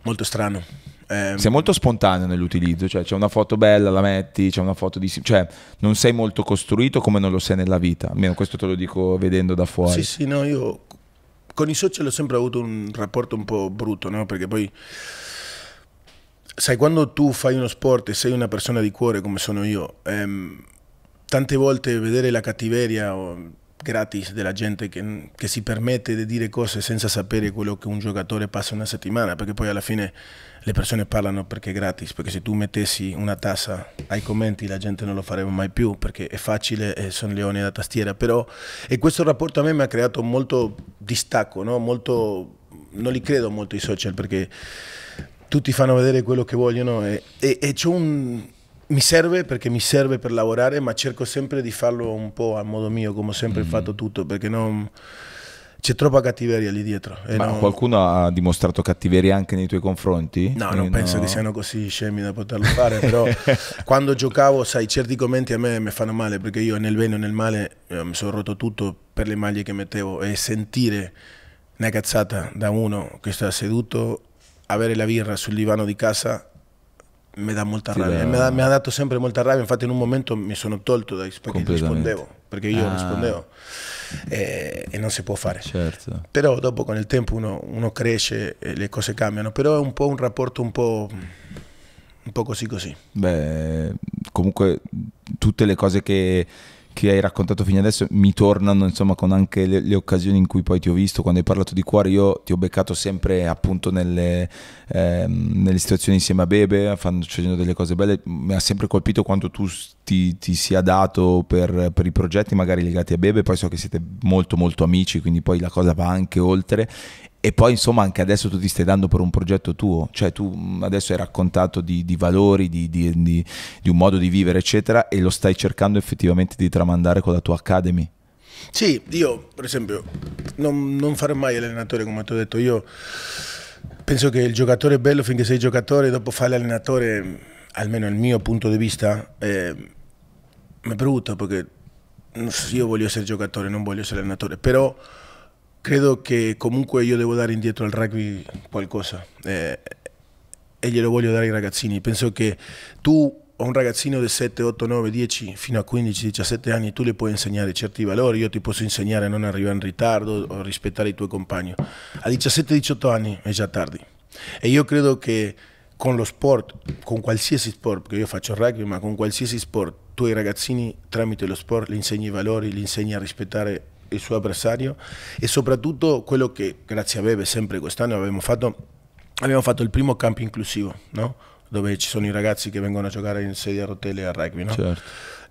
Molto strano. Eh, sei molto spontaneo nell'utilizzo, cioè c'è una foto bella, la metti, c'è una foto di... cioè non sei molto costruito come non lo sei nella vita, almeno questo te lo dico vedendo da fuori. Sì, sì, no, io con i social ho sempre avuto un rapporto un po' brutto, no? Perché poi sai, quando tu fai uno sport e sei una persona di cuore come sono io, ehm, tante volte vedere la cattiveria o, gratis della gente che, che, si permette di dire cose senza sapere quello che un giocatore passa una settimana, perché poi alla fine le persone parlano perché è gratis, perché se tu mettessi una tassa ai commenti la gente non lo farebbe mai più, perché è facile, e sono leoni da tastiera, però e questo rapporto a me mi ha creato molto distacco, no? molto, non li credo molto i social perché tutti fanno vedere quello che vogliono e, e, e un... mi serve perché mi serve per lavorare, ma cerco sempre di farlo un po' a modo mio, come sempre ho mm -hmm. fatto tutto, perché non... C'è troppa cattiveria lì dietro. Ma non... qualcuno ha dimostrato cattiveria anche nei tuoi confronti? No, non no... penso che siano così scemi da poterlo fare, però quando giocavo, sai, certi commenti a me mi fanno male, perché io nel bene o nel male eh, mi sono rotto tutto per le maglie che mettevo e sentire una cazzata da uno che sta seduto avere la birra sul divano di casa mi dà molta rabbia, dà... Mi, ha, mi ha, dato sempre molta rabbia, infatti in un momento mi sono tolto dai, perché rispondevo, perché io ah. rispondevo e, eh, e, non si può fare. Certo. Però dopo con il tempo uno, uno cresce e le cose cambiano, però è un po' un rapporto un po', un po' così così. Beh, comunque tutte le cose che che hai raccontato fino adesso mi tornano insomma con anche le, le, occasioni in cui poi ti ho visto quando hai parlato di cuore io ti ho beccato sempre appunto nelle, ehm, nelle situazioni insieme a Bebe facendo delle cose belle mi ha sempre colpito quanto tu ti, ti sia dato per, per, i progetti magari legati a Bebe poi so che siete molto molto amici quindi poi la cosa va anche oltre e poi insomma anche adesso tu ti stai dando per un progetto tuo, cioè tu adesso hai raccontato di, di valori, di, di, di, un modo di vivere eccetera e lo stai cercando effettivamente di tramandare con la tua Academy. Sì, io per esempio non, non farò mai allenatore come ti ho detto, io penso che il giocatore è bello finché sei giocatore, dopo fare l'allenatore, almeno dal mio punto di vista, eh, mi è brutto perché io voglio essere giocatore, non voglio essere allenatore, però credo che comunque io devo dare indietro al rugby qualcosa eh, e glielo voglio dare ai ragazzini. Penso che tu a un ragazzino di 7, 8, 9, 10 fino a 15, 17 anni tu le puoi insegnare certi valori, io ti posso insegnare a non arrivare in ritardo o rispettare i tuoi compagni. A 17, 18 anni è già tardi e io credo che con lo sport, con qualsiasi sport, perché io faccio rugby, ma con qualsiasi sport, tu ai ragazzini tramite lo sport li insegni i valori, li insegni a rispettare eh, il suo avversario e soprattutto quello che grazie a Bebe sempre quest'anno abbiamo fatto, abbiamo fatto il primo campo inclusivo, no? dove ci sono i ragazzi che vengono a giocare in sedia a rotelle a rugby. No? Certo.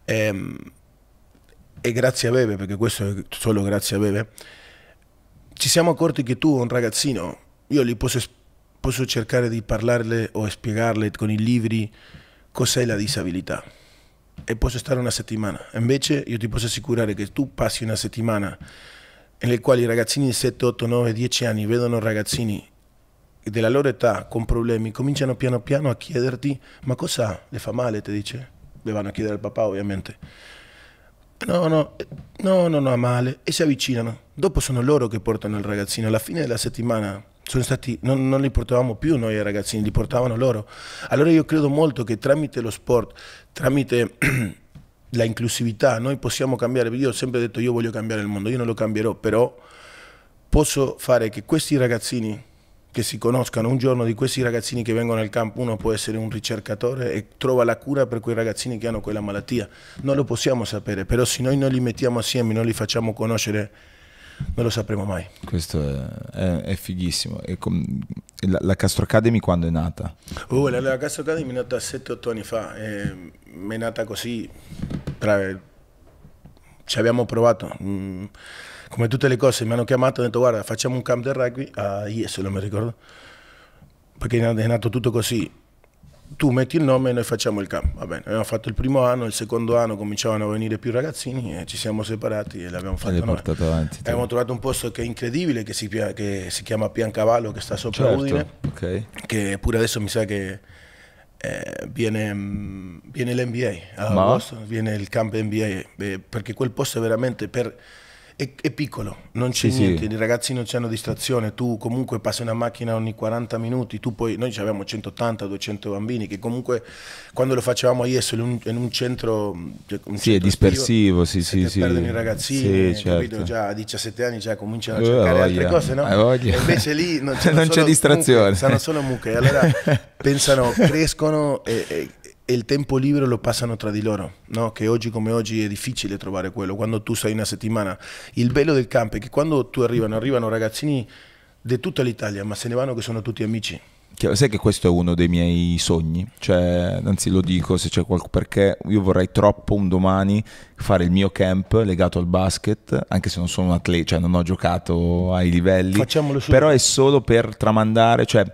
E, ehm, e grazie a Bebe, perché questo è solo grazie a Bebe, ci siamo accorti che tu, un ragazzino, io gli posso, posso cercare di parlarle o spiegarle con i libri cos'è la disabilità e posso stare una settimana. Invece io ti posso assicurare che tu passi una settimana nelle quali i ragazzini di 7, 8, 9, 10 anni vedono ragazzini della loro età con problemi, cominciano piano piano a chiederti ma cosa le fa male, ti dice? Le vanno a chiedere al papà ovviamente. No, no, no, non ha male e si avvicinano. Dopo sono loro che portano il ragazzino. Alla fine della settimana sono stati, non, non, li portavamo più noi ragazzini, li portavano loro. Allora io credo molto che tramite lo sport, tramite la inclusività, noi possiamo cambiare. Io ho sempre detto io voglio cambiare il mondo, io non lo cambierò, però posso fare che questi ragazzini che si conoscano, un giorno di questi ragazzini che vengono al campo, uno può essere un ricercatore e trova la cura per quei ragazzini che hanno quella malattia. Non lo possiamo sapere, però se noi non li mettiamo assieme, non li facciamo conoscere non lo sapremo mai. Questo è, è, è fighissimo. E com- la, la, Castro Academy quando è nata? Oh, la, la, Castro Academy è nata 7-8 anni fa, eh, è nata così, tra, ci abbiamo provato. Mm, come tutte le cose, mi hanno chiamato e hanno detto guarda facciamo un camp di rugby a Ieso, non mi ricordo, perché è nato tutto così tu metti il nome e noi facciamo il camp. Va bene, abbiamo fatto il primo anno, il secondo anno cominciavano a venire più ragazzini e ci siamo separati e l'abbiamo fatto noi. Avanti, abbiamo trovato un posto che è incredibile, che si, che si chiama Piancavallo, che sta sopra certo. Udine, okay. che pure adesso mi sa che eh, viene, mm, viene l'NBA, a viene il camp NBA, eh, perché quel posto è veramente per è, è piccolo, non c'è sì, niente, sì. i ragazzi non hanno distrazione, tu comunque passi una macchina ogni 40 minuti, tu poi, noi avevamo 180-200 bambini che comunque quando lo facevamo a solo in, in un, centro... Cioè un sì, centro è dispersivo, sì, eh, sì, sì. Perdono i ragazzini, sì, eh, certo. già a 17 anni già cominciano a eh, cercare altre cose, no? invece lì non, c'è distrazione. Mucche, sono solo mucche, allora pensano, crescono e, e il tempo libero lo passano tra di loro, no? che oggi come oggi è difficile trovare quello, quando tu sei una settimana. Il bello del campo è che quando tu arrivano, arrivano ragazzini di tutta l'Italia, ma se ne vanno che sono tutti amici. Chiaro, sai che questo è uno dei miei sogni, cioè, anzi lo dico se c'è qualcuno, perché io vorrei troppo un domani fare il mio camp legato al basket, anche se non sono un atleta, cioè non ho giocato ai livelli, Facciamolo subito. però è solo per tramandare, cioè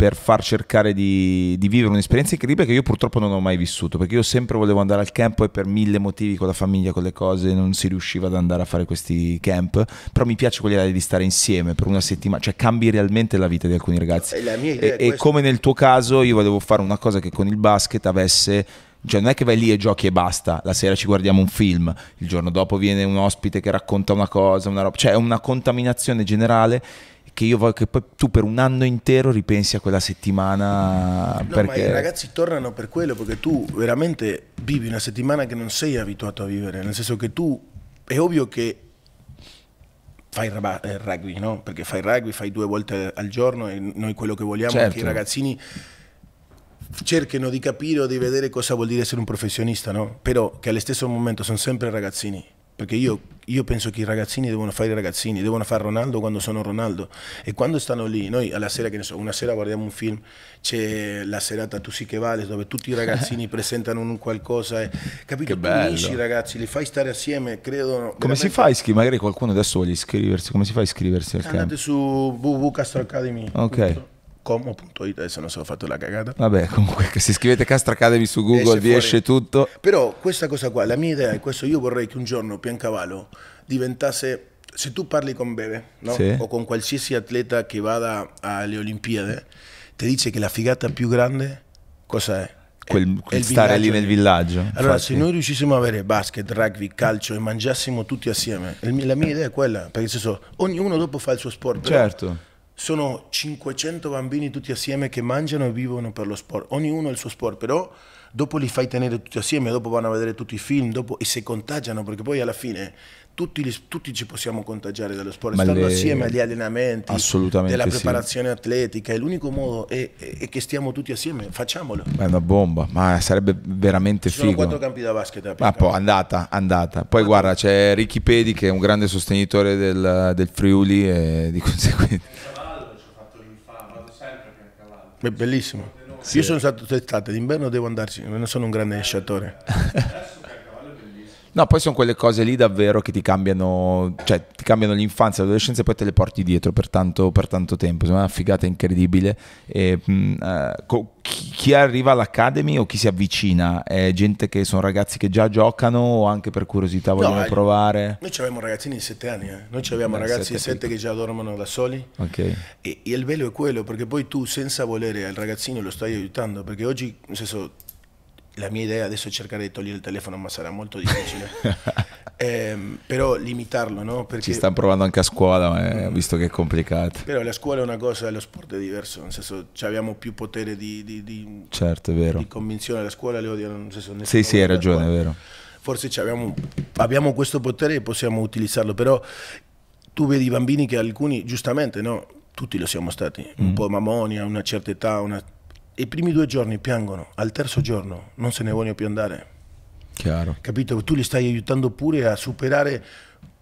per far cercare di, di vivere un'esperienza incredibile che io purtroppo non ho mai vissuto, perché io sempre volevo andare al campo e per mille motivi con la famiglia, con le cose, non si riusciva ad andare a fare questi camp, però mi piace quell'idea di stare insieme per una settimana, cioè cambi realmente la vita di alcuni ragazzi. E, e come nel tuo caso io volevo fare una cosa che con il basket avesse cioè non è che vai lì e giochi e basta, la sera ci guardiamo un film, il giorno dopo viene un ospite che racconta una cosa, una roba, cioè è una contaminazione generale che io voglio che poi tu per un anno intero ripensi a quella settimana. No, perché... i ragazzi tornano per quello, perché tu veramente vivi una settimana che non sei abituato a vivere, nel senso che tu è ovvio che fai eh, rugby, no? Perché fai rugby, fai due volte al giorno e noi quello che vogliamo certo. è che i certo. ragazzini cerchino di capire o di vedere cosa vuol dire essere un professionista, no? Però che allo stesso momento sono sempre ragazzini perché io, io, penso che i ragazzini devono fare i ragazzini, devono fare Ronaldo quando sono Ronaldo e quando stanno lì, noi alla sera, che ne so, una sera guardiamo un film, c'è la serata Tu sì che vale, dove tutti i ragazzini presentano un qualcosa, e, capito? Che bello. Tu unisci i ragazzi, li fai stare assieme, credo. Come si fa a iscriversi? Magari qualcuno adesso voglia iscriversi, come si fa a iscriversi al Andate camp? su www.castroacademy.com Ok como.it adesso non so ho fatto la cagata vabbè comunque se scrivete Castra Academy su Google esce vi esce tutto però questa cosa qua la mia idea è questo io vorrei che un giorno Piancavallo diventasse se tu parli con Bebe no? sì. o con qualsiasi atleta che vada alle Olimpiadi ti dice che la figata più grande cosa è? Quel, quel stare lì nel villaggio. Allora, infatti. se noi riuscissimo a avere basket, rugby, calcio e mangiassimo tutti assieme, la mia idea è quella, perché nel senso, ognuno dopo fa il suo sport. Certo sono 500 bambini tutti assieme che mangiano e vivono per lo sport, ognuno ha il suo sport, però dopo li fai tenere tutti assieme, dopo vanno a vedere tutti i film dopo, e si contagiano perché poi alla fine tutti, li, tutti ci possiamo contagiare dallo sport, Ma stando le... assieme agli allenamenti, della preparazione sì. atletica, l'unico modo è, è, che stiamo tutti assieme, facciamolo. è una bomba. Ma sarebbe veramente ci figo. Sono quattro campi da basket. Eh, ma poi andata, andata. Poi ah. guarda, c'è Ricky Pedi che è un grande sostenitore del, del Friuli e di conseguenza. È bellissimo. Sì. Io sono stato d'estate, d'inverno devo andarci, non sono un grande sciatore. no, poi sono quelle cose lì davvero che ti cambiano, cioè ti cambiano l'infanzia, l'adolescenza e poi te le porti dietro per tanto, per tanto tempo. È una figata incredibile. E, mh, mm, eh, uh, co- chi chi arriva all'Academy o chi si avvicina? È gente che sono ragazzi che già giocano o anche per curiosità vogliono no, eh, provare? Noi abbiamo ragazzini di 7 anni, eh? noi abbiamo Beh, ragazzi di 7 che già dormono da soli okay. e, e, il bello è quello perché poi tu senza volere al ragazzino lo stai aiutando perché oggi, nel senso, la mia idea adesso è cercare di togliere il telefono ma sarà molto difficile. Ehm, però limitarlo, no? Perché... Ci stanno provando anche a scuola, ma eh, visto che è complicato. Però la scuola è una cosa e lo sport è diverso, nel senso abbiamo più potere di, di, di, certo, di convinzione, la scuola le odiano, nel senso... Sì, sì, hai ragione, è vero. Forse abbiamo, abbiamo questo potere e possiamo utilizzarlo, però tu vedi i bambini che alcuni, giustamente, no? Tutti lo siamo stati, mm. un po' mamoni a una certa età, una... i primi due giorni piangono, al terzo giorno non se ne vogliono più andare Chiaro. Capito? Tu li stai aiutando pure a superare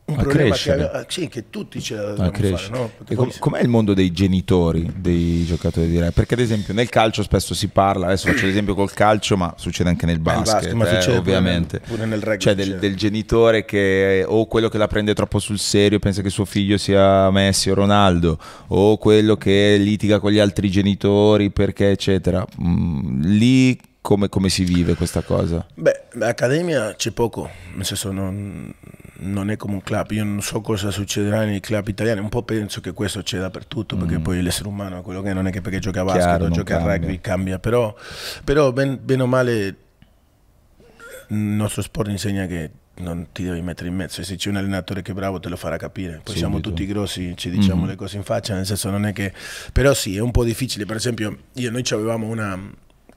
un a problema crescere. che, ah, sì, che tutti ce l'hanno fare. No? Com- se... com'è il mondo dei genitori dei giocatori di rugby? Perché ad esempio nel calcio spesso si parla, adesso faccio l'esempio col calcio, ma succede anche nel basket, basket eh, succede ovviamente. Pure, nel rugby. Cioè del, certo. del, genitore che eh, o quello che la prende troppo sul serio, pensa che suo figlio sia Messi o Ronaldo, o quello che litiga con gli altri genitori perché eccetera. Mm, lì come, come, si vive questa cosa? Beh, l'accademia c'è poco, nel senso non, non, è come un club, io non so cosa succederà nei club italiani, un po' penso che questo c'è dappertutto, perché mm. poi l'essere umano è quello che non è che perché gioca a basket o gioca a rugby cambia, però, però ben, bene o male il nostro sport insegna che non ti devi mettere in mezzo e se c'è un allenatore che è bravo te lo farà capire poi sì, siamo tutti grossi ci diciamo mm. le cose in faccia nel senso non è che però sì è un po' difficile per esempio io, noi avevamo una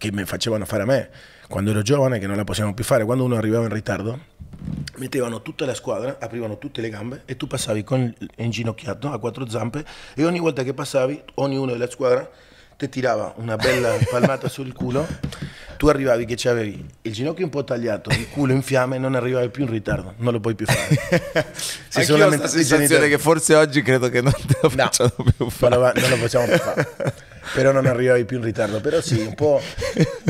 che mi facevano fare a me quando ero giovane, che non la possiamo più fare, quando uno arrivava in ritardo, mettevano tutta la squadra, aprivano tutte le gambe e tu passavi con inginocchiato a quattro zampe e ogni volta che passavi, ognuno della squadra ti tirava una bella palmata sul culo, tu arrivavi che avevi il ginocchio un po' tagliato, il culo in fiamme e non arrivavi più in ritardo, non lo puoi più fare. Se solamente la sensazione genitori. che forse oggi credo che non te lo facciano no, più fare. Non lo, non lo facciamo più fare però non arrivavi più in ritardo. Però sì, un po'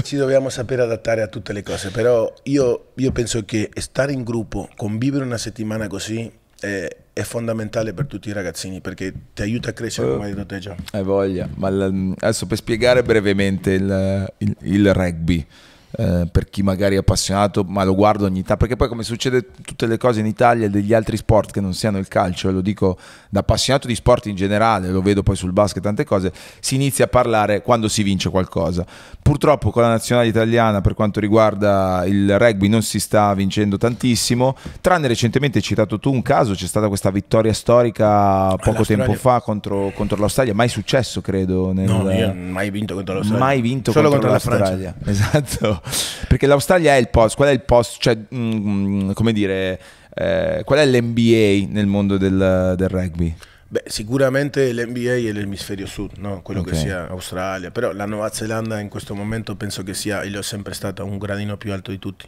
ci dobbiamo sapere adattare a tutte le cose. Però io, io penso che stare in gruppo, convivere una settimana così, è, è, fondamentale per tutti i ragazzini perché ti aiuta a crescere uh, come hai detto te già. Hai voglia, ma adesso per spiegare brevemente il, il, il rugby. Eh, per chi magari è appassionato, ma lo guardo ogni tanto, perché poi come succede tutte le cose in Italia e degli altri sport che non siano il calcio, e lo dico da appassionato di sport in generale, lo vedo poi sul basket, tante cose, si inizia a parlare quando si vince qualcosa. Purtroppo con la nazionale italiana per quanto riguarda il rugby non si sta vincendo tantissimo, tranne recentemente hai citato tu un caso, c'è stata questa vittoria storica ah, poco tempo fa contro, contro l'Australia, mai successo credo. Nel... No, mai vinto contro l'Australia. Mai vinto Solo contro, contro Francia. Esatto. Perché l'Australia è il post, qual è il post, cioè, mh, mm, mm, come dire, eh, qual è l'NBA nel mondo del, del rugby? Beh, sicuramente l'NBA è l'emisferio sud, no? quello okay. che sia Australia, però la Nuova Zelanda in questo momento penso che sia, e l'ho sempre stata, un gradino più alto di tutti.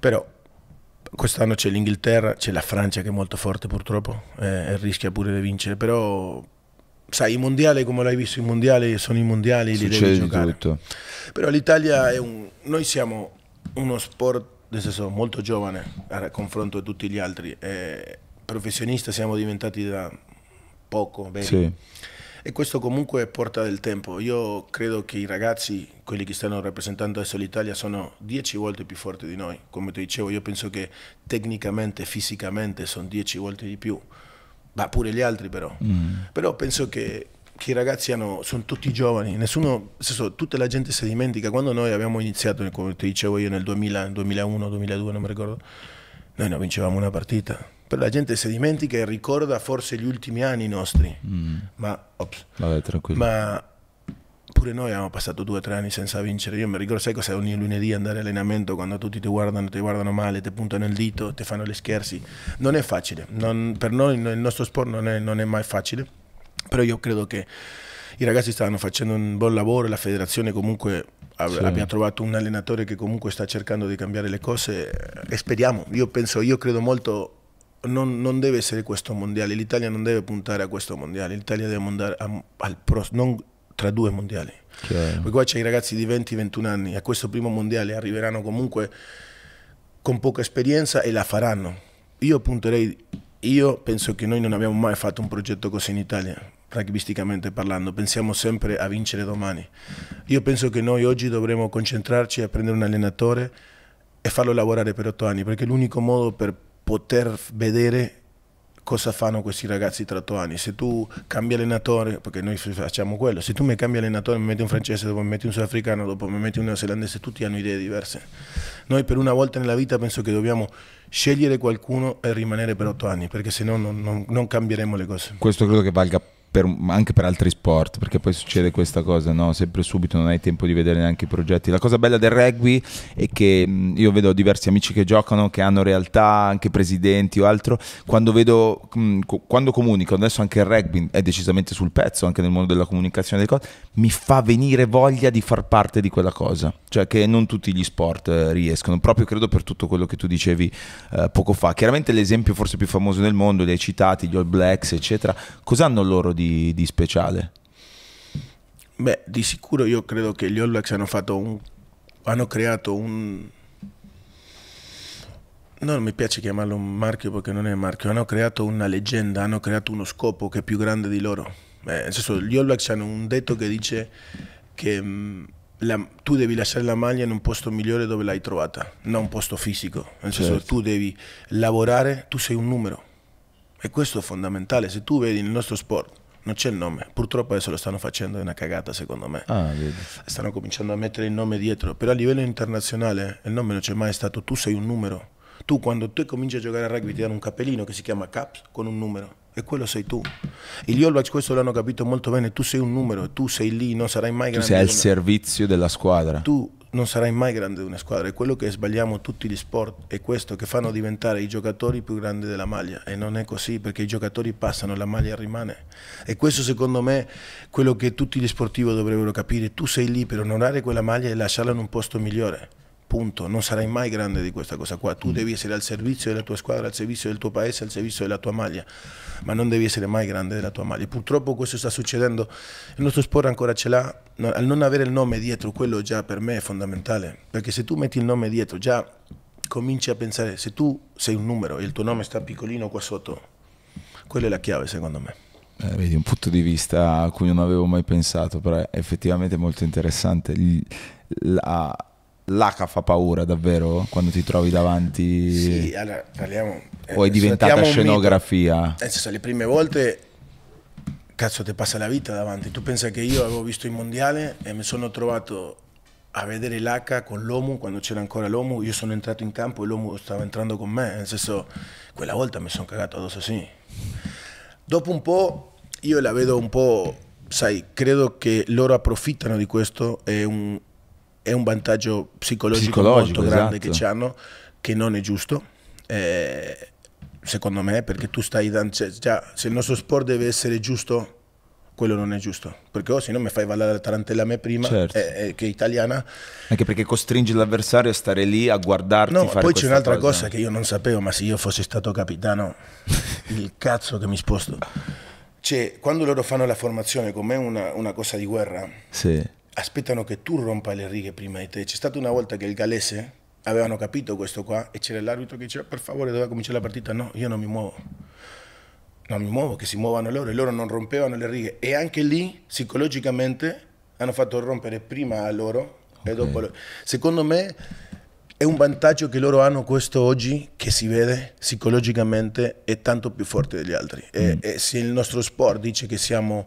Però quest'anno c'è l'Inghilterra, c'è la Francia che è molto forte purtroppo eh, e rischia pure di vincere, però sai, i mondiali come l'hai visto, i mondiali sono i mondiali, li Succede devi giocare. Tutto. Però l'Italia è un... noi siamo uno sport, nel senso, molto giovane a confronto di tutti gli altri. professionista siamo diventati da poco, sì. E questo comunque porta del tempo. Io credo che i ragazzi, quelli che stanno rappresentando adesso l'Italia, sono dieci volte più forti di noi. Come ti dicevo, io penso che tecnicamente, fisicamente, sono dieci volte di più ma pure gli altri però. Mm. Però penso che, che i ragazzi hanno, sono tutti giovani, nessuno, senso, tutta la gente si dimentica, quando noi abbiamo iniziato, come ti dicevo io nel 2000, 2001, 2002, non mi ricordo, noi non vincevamo una partita. Però la gente si dimentica e ricorda forse gli ultimi anni nostri. Mm. Ma, ops, Vabbè, tranquillo. ma Pure noi abbiamo passato due o tre anni senza vincere. Io mi ricordo, sai cos'è ogni lunedì andare all'allenamento quando tutti ti guardano, ti guardano male, ti puntano il dito, ti fanno gli scherzi. Non è facile. Non, per noi il nostro sport non è, non è mai facile. Però io credo che i ragazzi stanno facendo un buon lavoro, la federazione comunque sì. abbia trovato un allenatore che comunque sta cercando di cambiare le cose eh, e speriamo, io penso, io credo molto, non, non deve essere questo mondiale, l'Italia non deve puntare a questo mondiale, l'Italia deve andare al prossimo, tra due mondiali. Chiaro. Poi qua c'è i ragazzi di 20-21 anni, a questo primo mondiale arriveranno comunque con poca esperienza e la faranno. Io punterei, io penso che noi non abbiamo mai fatto un progetto così in Italia, rugbysticamente parlando, pensiamo sempre a vincere domani. Io penso che noi oggi dovremmo concentrarci a prendere un allenatore e farlo lavorare per otto anni, perché l'unico modo per poter vedere cosa fanno questi ragazzi tra otto anni. Se tu cambi allenatore, perché noi facciamo quello, se tu mi cambi allenatore, mi metti un francese, dopo mi metti un sudafricano, dopo mi metti un neozelandese, tutti hanno idee diverse. Noi per una volta nella vita penso che dobbiamo scegliere qualcuno e rimanere per otto anni, perché se no non, non, non cambieremo le cose. Questo credo che valga per, anche per altri sport, perché poi succede questa cosa, no? sempre subito non hai tempo di vedere neanche i progetti. La cosa bella del rugby è che mm, io vedo diversi amici che giocano, che hanno realtà, anche presidenti o altro, quando vedo, mm, quando comunico, adesso anche il rugby è decisamente sul pezzo, anche nel mondo della comunicazione delle cose, mi fa venire voglia di far parte di quella cosa, cioè che non tutti gli sport eh, riescono, proprio credo per tutto quello che tu dicevi eh, poco fa. Chiaramente l'esempio forse più famoso nel mondo, li hai citati, gli All Blacks, eccetera, cosa hanno loro di di, di speciale? Beh, di sicuro io credo che gli All Blacks hanno, un, hanno creato un... No, non mi piace chiamarlo un marchio perché non è un marchio, hanno creato una leggenda, hanno creato uno scopo che è più grande di loro. Beh, nel senso, gli All Blacks hanno un detto che dice che mh, mm, la, tu devi lasciare la maglia in un posto migliore dove l'hai trovata, non un posto fisico. Nel senso, certo. tu devi lavorare, tu sei un numero. E questo è fondamentale. Se tu vedi nel nostro sport, non c'è il nome. Purtroppo adesso lo stanno facendo, è una cagata secondo me. Ah, stanno cominciando a mettere il nome dietro, però a livello internazionale il nome non c'è mai stato, tu sei un numero. Tu quando tu cominci a giocare a rugby ti danno un cappellino che si chiama Caps con un numero e quello sei tu. E gli Olbach questo l'hanno capito molto bene, tu sei un numero, tu sei lì, non sarai mai grande. Tu sei al servizio della squadra. Tu non sarai mai grande di una squadra. È quello che sbagliamo tutti gli sport, è questo che fanno diventare i giocatori più grandi della maglia. E non è così perché i giocatori passano, la maglia rimane. E questo secondo me è quello che tutti gli sportivi dovrebbero capire. Tu sei lì per onorare quella maglia e lasciarla in un posto migliore. Punto. Non sarai mai grande di questa cosa qua. Tu mm. devi essere al servizio della tua squadra, al servizio del tuo paese, al servizio della tua maglia, ma non devi essere mai grande della tua maglia. Purtroppo questo sta succedendo. Il nostro sport ancora ce l'ha. Al non avere il nome dietro, quello già per me è fondamentale. Perché se tu metti il nome dietro, già cominci a pensare, se tu sei un numero e il tuo nome sta piccolino qua sotto, quella è la chiave secondo me. Eh, vedi, un punto di vista a cui non avevo mai pensato, però è effettivamente molto interessante. La, L'aca fa paura davvero quando ti trovi davanti? Sì, allora parliamo. Eh, o è diventata scenografia? Nel eh, senso, le prime volte, cazzo, ti passa la vita davanti. Tu pensa che io avevo visto il mondiale e mi sono trovato a vedere l'aca con l'Omu quando c'era ancora l'Omu. Io sono entrato in campo e l'Omu stava entrando con me. Nel senso, quella volta mi sono cagato addosso, sì. Dopo un po', io la vedo un po', sai, credo che loro approfittano di questo. È un è un vantaggio psicologico, psicologico molto grande esatto. che ci hanno, che non è giusto. Eh, secondo me, perché tu stai dando. Cioè, se il nostro sport deve essere giusto, quello non è giusto. Perché oh, se no mi fai valere la tarantella a me prima, certo. eh, eh, che è italiana. Anche perché costringi l'avversario a stare lì a guardarti. No, poi c'è un'altra cosa. cosa. che io non sapevo, ma se io fossi stato capitano, il cazzo che mi sposto. Cioè, quando loro fanno la formazione, con una, una cosa di guerra. Sì aspettano che tu rompa le righe prima di te. C'è stata una volta che il Galese avevano capito questo qua e c'era l'arbitro che diceva per favore doveva cominciare la partita, no, io non mi muovo. Non mi muovo, che si muovano loro e loro non rompevano le righe. E anche lì psicologicamente hanno fatto rompere prima a loro okay. e dopo loro. Secondo me è un vantaggio che loro hanno questo oggi che si vede psicologicamente è tanto più forte degli altri. Mm. E, e se il nostro sport dice che siamo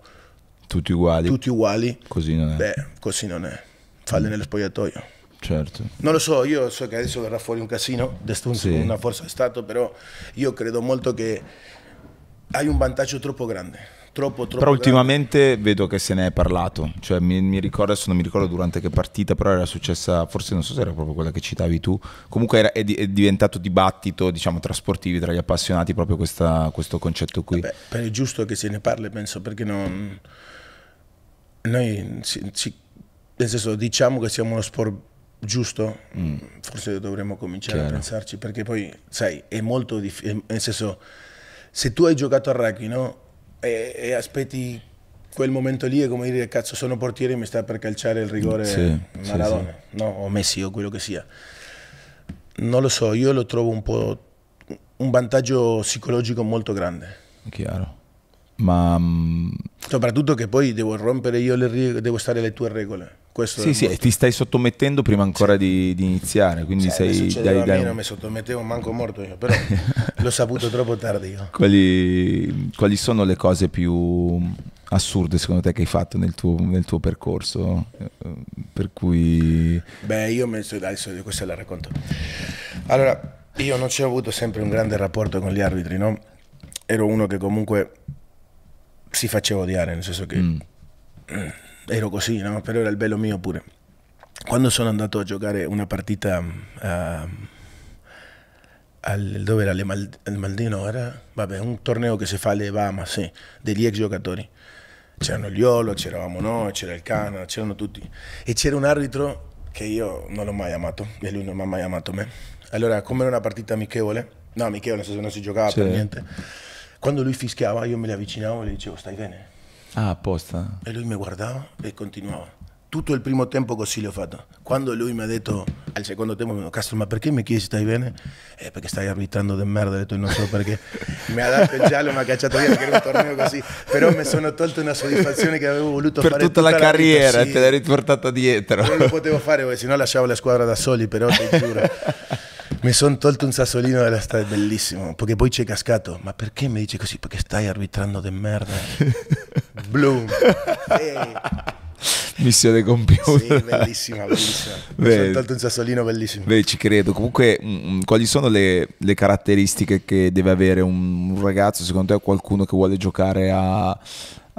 tutti uguali. Tutti uguali. Così non è. Beh, così non è. Falle mm. nello spogliatoio. Certo. Non lo so, io so che adesso verrà fuori un casino, sì. una forza di Stato, però io credo molto che hai un vantaggio troppo grande. Troppo, troppo però ultimamente grande. vedo che se ne è parlato, cioè mi, mi, ricordo, adesso non mi ricordo durante che partita, però era successa, forse non so se era proprio quella che citavi tu, comunque era, è, di, è, diventato dibattito, diciamo, tra sportivi, tra gli appassionati, proprio questa, questo concetto qui. Vabbè, è giusto che se ne parli, penso, perché non noi, ci, ci, nel senso, diciamo che siamo uno sport giusto, mm. forse dovremmo cominciare Chiaro. a pensarci, perché poi, sai, è molto difficile, nel senso, se tu hai giocato a rugby, no? E, e, aspetti quel momento lì è come dire, cazzo, sono portiere e mi sta per calciare il rigore sì, Maradona, sì, sì. no? O Messi o quello che sia. Non lo so, io lo trovo un po' un vantaggio psicologico molto grande. Chiaro ma... Soprattutto che poi devo rompere io le regole, devo stare le tue regole. Questo sì, sì, e ti stai sottomettendo prima ancora sì. di, di, iniziare, quindi cioè, sei... Dai, dai... Non mi sottomettevo manco morto io, però l'ho saputo troppo tardi io. Quali, quali, sono le cose più assurde secondo te che hai fatto nel tuo, nel tuo percorso? Eh, per cui... Beh, io penso, dai, questa la racconto. Allora, io non ci ho avuto sempre un grande rapporto con gli arbitri, no? Ero uno che comunque si faceva odiare, nel senso che mm. Eh, ero così, no? però era il bello mio pure. Quando sono andato a giocare una partita uh, al, dove era le Mal, Maldino, era vabbè, un torneo che si fa alle Bahamas, sì, degli ex giocatori. C'erano gli Olo, c'eravamo noi, c'era il Cana, c'erano tutti. E c'era un arbitro che io non l'ho mai amato e lui non mi ha mai amato me. Allora, come era una partita amichevole, no amichevole, nel senso che non si giocava sì. per niente quando lui fischiava io me le avvicinavo e le dicevo stai bene? Ah, apposta. E lui mi guardava e continuava. Tutto il primo tempo così l'ho fatto. Quando lui mi ha detto al secondo tempo, mi ha detto, Castro, ma perché mi chiedi se stai bene? Eh, perché stai arbitrando di merda, ho detto, non so perché. mi ha dato il giallo, mi ha cacciato via perché era un torneo così. Però mi sono tolto una soddisfazione che avevo voluto per fare. Per tutta, tutta la, la carriera, vita, sì. te l'hai riportata dietro. Non lo potevo fare, perché sennò lasciavo la squadra da soli, però ti giuro. Mi sono tolto un sassolino dalla strada, bellissimo, perché poi ci è cascato. Ma perché mi dici così? Perché stai arbitrando de merda. Bloom. Hey. Missione compiuta. Sì, bellissima, bellissima. Beh, Mi sono tolto un sassolino bellissimo. Beh, ci credo. Comunque, mh, mm, mm, quali sono le, le, caratteristiche che deve avere un, un ragazzo, secondo te, qualcuno che vuole giocare a,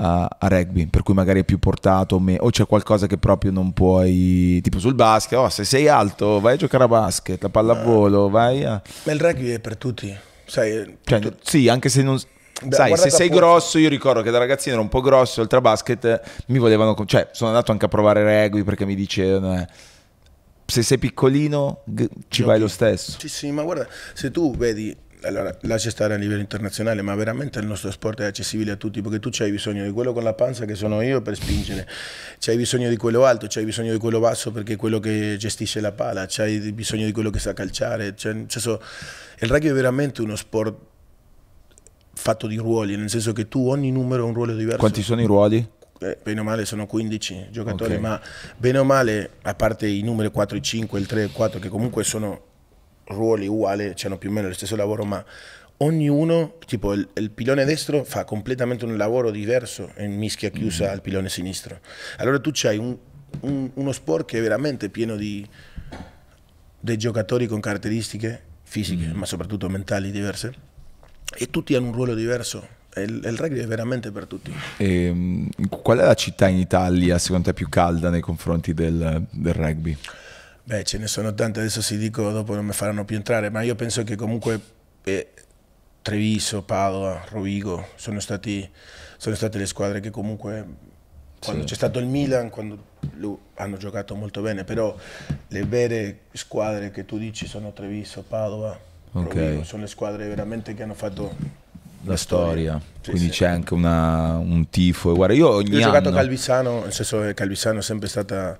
a, rugby, per cui magari è più portato me, o c'è qualcosa che proprio non puoi, tipo sul basket, oh, se sei alto vai a giocare a basket, a pallavolo, eh. vai a... Ma il rugby è per tutti, sai... cioè, tu... Sì, anche se non... Da, sai, se sei punta. grosso, io ricordo che da ragazzino ero un po' grosso, oltre a basket mi volevano... Cioè, sono andato anche a provare rugby perché mi dicevano... Eh, se sei piccolino ci Giochi. vai lo stesso. Sì, sì, ma guarda, se tu vedi allora, lascia stare a livello internazionale, ma veramente il nostro sport è accessibile a tutti, perché tu hai bisogno di quello con la panza che sono io per spingere, c'hai bisogno di quello alto, c'hai bisogno di quello basso perché è quello che gestisce la pala, c'hai bisogno di quello che sa calciare. Cioè, cioè so, il rugby è veramente uno sport fatto di ruoli, nel senso che tu ogni numero ha un ruolo diverso. Quanti sono i ruoli? Eh, bene o male sono 15 giocatori, okay. ma bene o male, a parte i numeri 4, 5, il 3 e 4, che comunque sono ruoli uguali, hanno più o meno lo stesso lavoro, ma ognuno, tipo il, il, pilone destro fa completamente un lavoro diverso in mischia chiusa mm al pilone sinistro. Allora tu c'hai un, un, uno sport che è veramente pieno di dei giocatori con caratteristiche fisiche, mm ma soprattutto mentali diverse, e tutti hanno un ruolo diverso. Il, il rugby è veramente per tutti. E, ehm, qual è la città in Italia secondo te più calda nei confronti del, del rugby? Beh, ce ne sono tante, adesso si dico, dopo non mi faranno più entrare, ma io penso che comunque eh, Treviso, Padova, Rovigo sono, stati, sono state le squadre che comunque quando sì. c'è stato il Milan, quando hanno giocato molto bene, però le vere squadre che tu dici sono Treviso, Padova, okay. Rovigo, sono le squadre veramente che hanno fatto la, la storia, storia. Sì, quindi sì. c'è anche una, un tifo. Guarda, io ogni io ho giocato a Calvisano, nel senso che Calvisano è sempre stata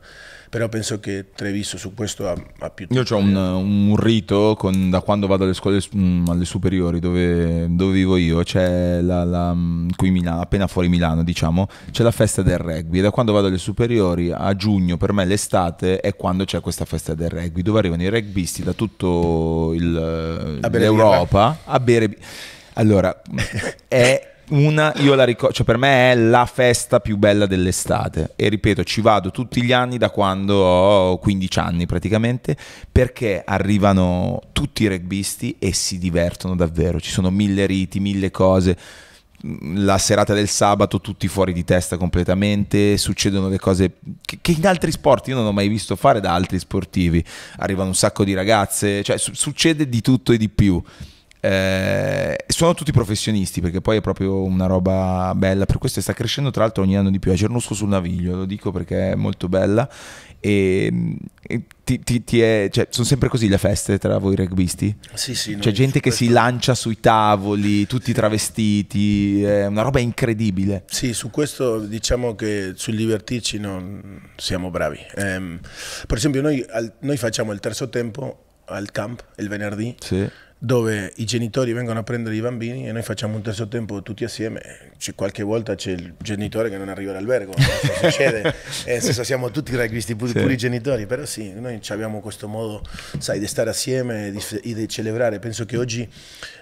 però penso che Treviso su questo ha, ha più... Io ho un, un rito con, da quando vado alle scuole mh, mm, alle superiori dove, dove vivo io, c'è la, la, mm, qui Milano, appena fuori Milano diciamo, c'è la festa del rugby e da quando vado alle superiori a giugno per me l'estate è quando c'è questa festa del rugby dove arrivano i rugbisti da tutto il, a l'Europa a bere... Allora, è una io la ricordo, cioè per me è la festa più bella dell'estate e ripeto ci vado tutti gli anni da quando ho 15 anni praticamente perché arrivano tutti i rugbisti e si divertono davvero, ci sono mille riti, mille cose mm, la serata del sabato tutti fuori di testa completamente, succedono le cose che, che, in altri sport io non ho mai visto fare da altri sportivi, arrivano un sacco di ragazze, cioè su- succede di tutto e di più eh, sono tutti professionisti perché poi è proprio una roba bella, per questo sta crescendo tra l'altro ogni anno di più. A Cernusco sul Naviglio, lo dico perché è molto bella e, e ti, ti, ti è, cioè, sono sempre così le feste tra voi rugbisti? Sì, sì. C'è cioè, gente che questo... si lancia sui tavoli, tutti travestiti, è una roba incredibile. Sì, su questo diciamo che sul divertirci non siamo bravi. Ehm, per esempio noi, al, noi facciamo il terzo tempo al camp il venerdì. Sì dove i genitori vengono a prendere i bambini e noi facciamo un terzo tempo tutti assieme. C'è qualche volta c'è il genitore che non arriva all'albergo, so, succede, eh, senso, siamo tutti rugbisti, pure, sì. pure i genitori, però sì, noi abbiamo questo modo, sai, di stare assieme e di celebrare. Penso che oggi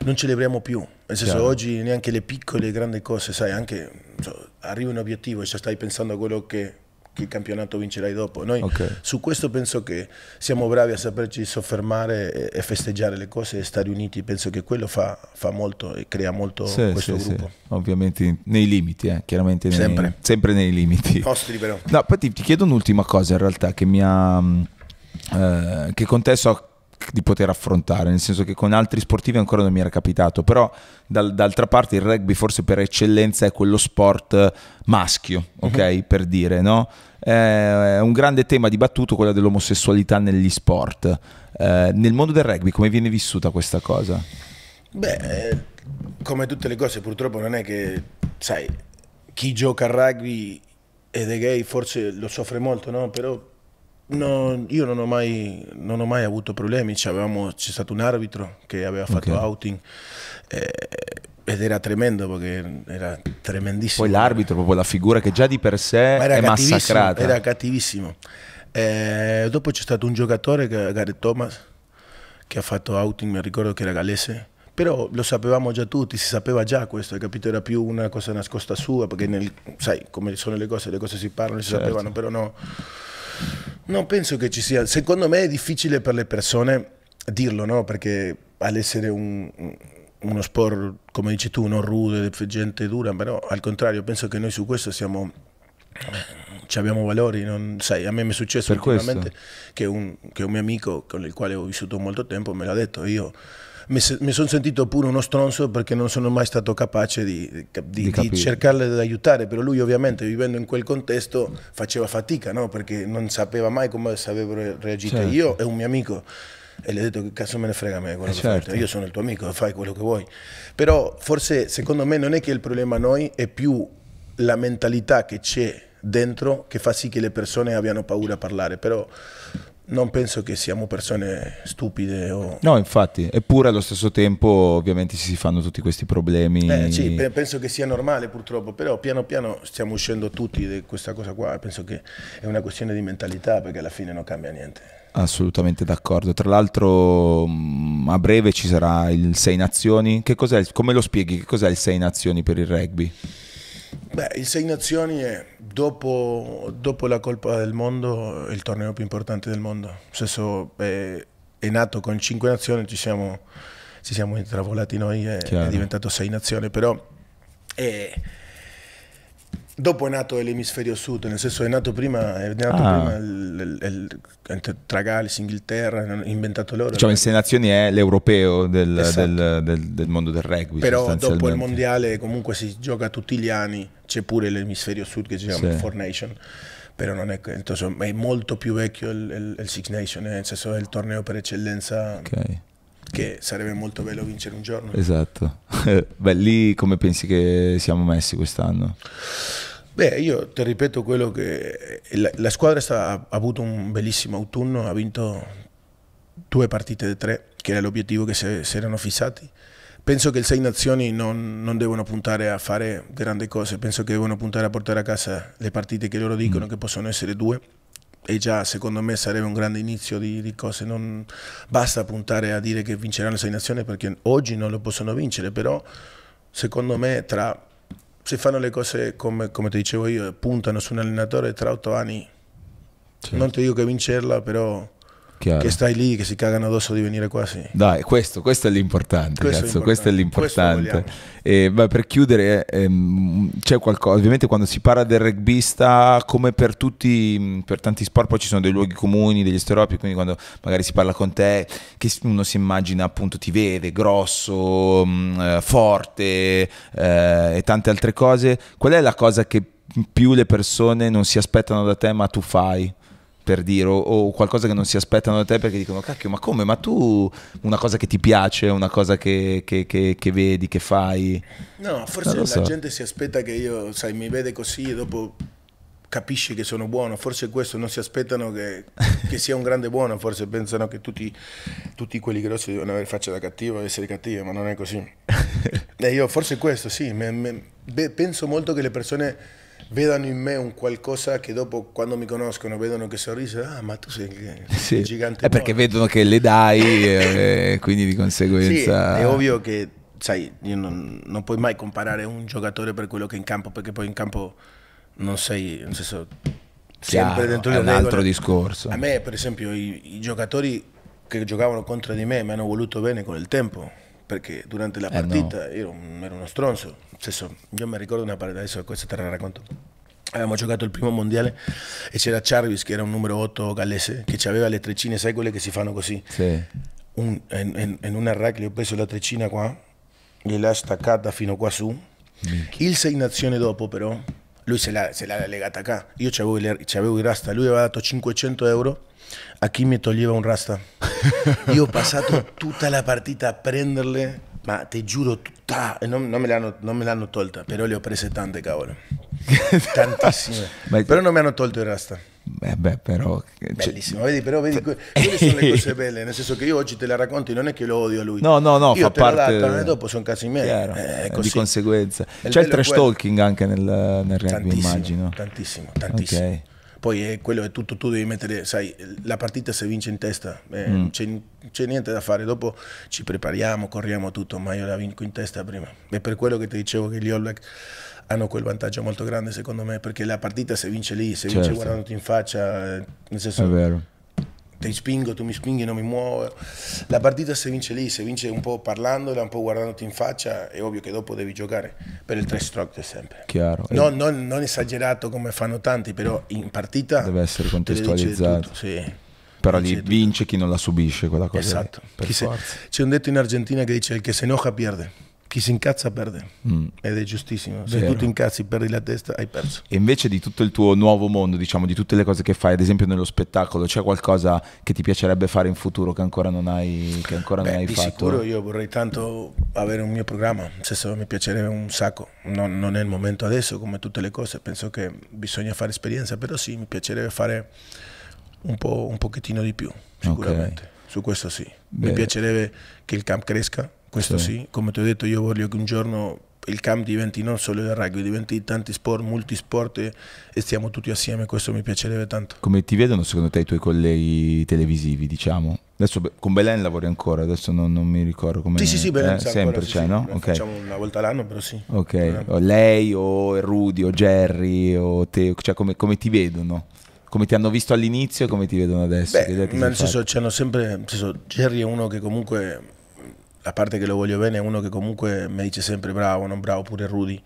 non celebriamo più, nel senso Chiaro. oggi neanche le piccole e grandi cose, sai, anche so, arrivi un obiettivo e già stai pensando a quello che che campionato vincerai dopo. Noi okay. su questo penso che siamo bravi a saperci soffermare e, e, festeggiare le cose e stare uniti. Penso che quello fa, fa molto e crea molto sì, questo sì, gruppo. Sì. Ovviamente nei limiti, eh, chiaramente. Nei, sempre. sempre. nei limiti. Nostri però. No, poi ti, ti chiedo un'ultima cosa in realtà che mi ha... Mm, eh, che contesto di poter affrontare, nel senso che con altri sportivi ancora non mi era capitato, però dal, d'altra parte il rugby forse per eccellenza è quello sport maschio, mhm. ok? Mm-hmm. Per dire, no? È un grande tema dibattuto quello dell'omosessualità negli sport. Eh, nel mondo del rugby come viene vissuta questa cosa? Beh, come tutte le cose purtroppo non è che, sai, chi gioca a rugby ed è gay forse lo soffre molto, no? Però No, io non ho, mai, non ho mai avuto problemi, cioè, c'è stato un arbitro che aveva fatto okay. outing eh, ed era tremendo perché era tremendissimo. Poi l'arbitro, proprio la figura che già di per sé è massacrata. Era cattivissimo. Eh, dopo c'è stato un giocatore, Gareth Thomas, che ha fatto outing, mi ricordo che era galese. però lo sapevamo già tutti, si sapeva già questo, hai capito? Era più una cosa nascosta sua, perché nel, sai come sono le cose, le cose si parlano, si certo. sapevano, però no non penso che ci sia. Secondo me è difficile per le persone dirlo, no? Perché all'essere un, uno sport, come dici tu, non rude, gente dura, però al contrario, penso che noi su questo siamo ci abbiamo valori, non, sai, a me mi è successo ultimamente che un, che un, mio amico con il quale ho vissuto molto tempo me l'ha detto, io mi, mi sono sentito pure uno stronzo perché non sono mai stato capace di, di, di, di cercarle di aiutare, però lui ovviamente vivendo in quel contesto faceva fatica, no? perché non sapeva mai come sarebbero reagito certo. io e un mio amico e le ho detto che cazzo me ne frega a me quello eh certo. io sono il tuo amico, fai quello che vuoi. Però forse secondo me non è che il problema a noi, è più la mentalità che c'è dentro che fa sì che le persone abbiano paura a parlare, però non penso che siamo persone stupide. O... No, infatti, eppure allo stesso tempo ovviamente si fanno tutti questi problemi. Eh, sì, penso che sia normale purtroppo, però piano piano stiamo uscendo tutti da questa cosa qua, penso che è una questione di mentalità perché alla fine non cambia niente. Assolutamente d'accordo. Tra l'altro mm, a breve ci sarà il Sei Nazioni. Che cos'è? Come lo spieghi? Che cos'è il Sei Nazioni per il rugby? Beh, il Sei Nazioni è dopo, dopo, la Colpa del Mondo il torneo più importante del mondo. Senso, è, è, nato con cinque nazioni, ci siamo, ci siamo intravolati noi, è, è diventato Sei Nazioni, però è, Dopo è nato l'emisferio sud, nel senso è nato prima, è nato ah. prima il, il, il, tra Galles, Inghilterra, hanno inventato loro. Diciamo, in sei nazioni è l'europeo del, esatto. del, del, del, mondo del rugby. Però dopo il mondiale comunque si gioca tutti gli anni, c'è pure l'emisferio sud che si chiama sì. Four Nation però non è, è, molto più vecchio il, il, il Six Nation, eh, nel senso è il torneo per eccellenza okay. che sarebbe molto bello vincere un giorno. Esatto. Beh, lì come pensi che siamo messi quest'anno? Beh, io ti ripeto quello che la, la squadra sta, ha avuto un bellissimo autunno, ha vinto due partite di tre, che era l'obiettivo che si, si, erano fissati. Penso che il Sei Nazioni non, non, devono puntare a fare grandi cose, penso che devono puntare a portare a casa le partite che loro dicono, mm. che possono essere due. E già secondo me sarebbe un grande inizio di, di cose, non basta puntare a dire che vinceranno le Sei Nazioni perché oggi non lo possono vincere, però secondo me tra se fanno le cose come, come ti dicevo io, puntano su un allenatore tra otto anni, sì. non ti dico che vincerla, però Chiaro. che stai lì, che si cagano addosso di venire qua, sì. Dai, questo, questo è l'importante, questo, questo, è l'importante. Eh, per chiudere, ehm, c'è qualcosa, ovviamente quando si parla del rugbista, come per tutti, per tanti sport, poi ci sono dei luoghi comuni, degli stereotipi, quindi quando magari si parla con te, che uno si immagina appunto ti vede grosso, mh, eh, forte eh, e tante altre cose, qual è la cosa che più le persone non si aspettano da te ma tu fai? per dire, o, o, qualcosa che non si aspettano da te perché dicono cacchio, ma come? Ma tu una cosa che ti piace, una cosa che, che, che, che vedi, che fai? No, forse la so. gente si aspetta che io, sai, mi vede così e dopo capisci che sono buono, forse questo non si aspettano che, che sia un grande buono, forse pensano che tutti, tutti quelli grossi devono avere faccia da cattivo, essere cattivi, ma non è così. e eh, io forse questo, sì, me, me, beh, penso molto che le persone vedano in me un qualcosa che dopo quando mi conoscono vedono che sorriso, ah ma tu sei il sì. gigante. È perché vedono che le dai e eh, eh, quindi di conseguenza... Sì, è ovvio che, sai, non, non, puoi mai comparare un giocatore per quello che è in campo, perché poi in campo non sei, nel senso, Chiaro, sempre dentro è un regole. altro discorso. A me per esempio i, i giocatori che giocavano contro di me mi hanno voluto bene con il tempo perché durante la eh, partita eh no. io ero uno stronzo. Senso, io mi ricordo una partita, adesso questa te la racconto. Abbiamo giocato il primo mondiale e c'era Charvis che era un numero 8 gallese che aveva le trecine, sai quelle che si fanno così? Sì. Un, in, in, una rack ho preso la trecina qua, gliel'ha staccata fino qua su. Minchia. Il sei nazioni dopo però lui se l'ha, legata qua. Io ci avevo il rasta, lui aveva dato 500 euro a chi mi toglieva un rasta. Io ho passato tutta la partita a prenderle, ma ti giuro, tutta, non, non, me l'hanno, tolta, però le ho prese tante, cavolo. Tantissime. Beh, però non mi hanno tolto il rasta. Beh, beh però... Cioè, Bellissimo, vedi, però vedi, quelle sono le cose belle, nel senso che io oggi te la racconti, non è che lo odio a lui. No, no, no, io fa parte... Io del... dopo sono casi miei. Chiaro, eh, eh di conseguenza. C'è il, il trash talking anche nel, nel rugby, immagino. Tantissimo, tantissimo. Okay. Poi è quello è tutto, tu devi mettere, sai, la partita se vince in testa, eh, mm. c'è, niente da fare, dopo ci prepariamo, corriamo tutto, ma io la vinco in testa prima. È per quello che ti dicevo che gli All Black hanno quel vantaggio molto grande secondo me, perché la partita se vince lì, se certo. vince guardandoti in faccia, eh, nel senso... È vero ti spingo, tu mi spinghi, non mi muovo. La partita si vince lì, si vince un po' parlandola, un po' guardandoti in faccia, è ovvio che dopo devi giocare per il tre stroke sempre. Chiaro. No, non, non, esagerato come fanno tanti, però in partita... Deve essere contestualizzato. Tutto, sì. Però lì vince chi non la subisce quella cosa. Esatto. C'è un detto in Argentina che dice che se enoja pierde. Chi si incazza perde mm. ed è giustissimo. Se Vero. tu ti incazzi, perdi la testa, hai perso. E invece di tutto il tuo nuovo mondo, diciamo, di tutte le cose che fai, ad esempio nello spettacolo, c'è qualcosa che ti piacerebbe fare in futuro che ancora non hai, che ancora Beh, non hai di fatto? sicuro io vorrei tanto avere un mio programma, se so, mi piacerebbe un sacco. Non, non è il momento adesso, come tutte le cose, penso che bisogna fare esperienza, però sì, mi piacerebbe fare un, po', un pochettino di più, sicuramente. Okay. Su questo sì. Beh. Mi piacerebbe che il camp cresca, questo sì. sì. Come ti ho detto io voglio che un giorno il camp diventi non solo il rugby, diventi tanti sport, multisport e, e stiamo tutti assieme, questo mi piacerebbe tanto. Come ti vedono secondo te i tuoi colleghi televisivi, diciamo? Adesso con Belen lavori ancora, adesso non, non mi ricordo come... Sì, sì, sì, Belen eh, sempre, ancora, c'è, sì, no? Okay. Facciamo una volta all'anno, però sì. Ok, o lei o Rudy o Jerry o te, cioè come, come ti vedono? come ti hanno visto all'inizio e come ti vedono adesso? Beh, nel senso, c'hanno sempre. Nel senso, Jerry è uno che comunque a parte che lo voglio bene, è uno che comunque mi dice sempre bravo, non bravo, pure Rudy.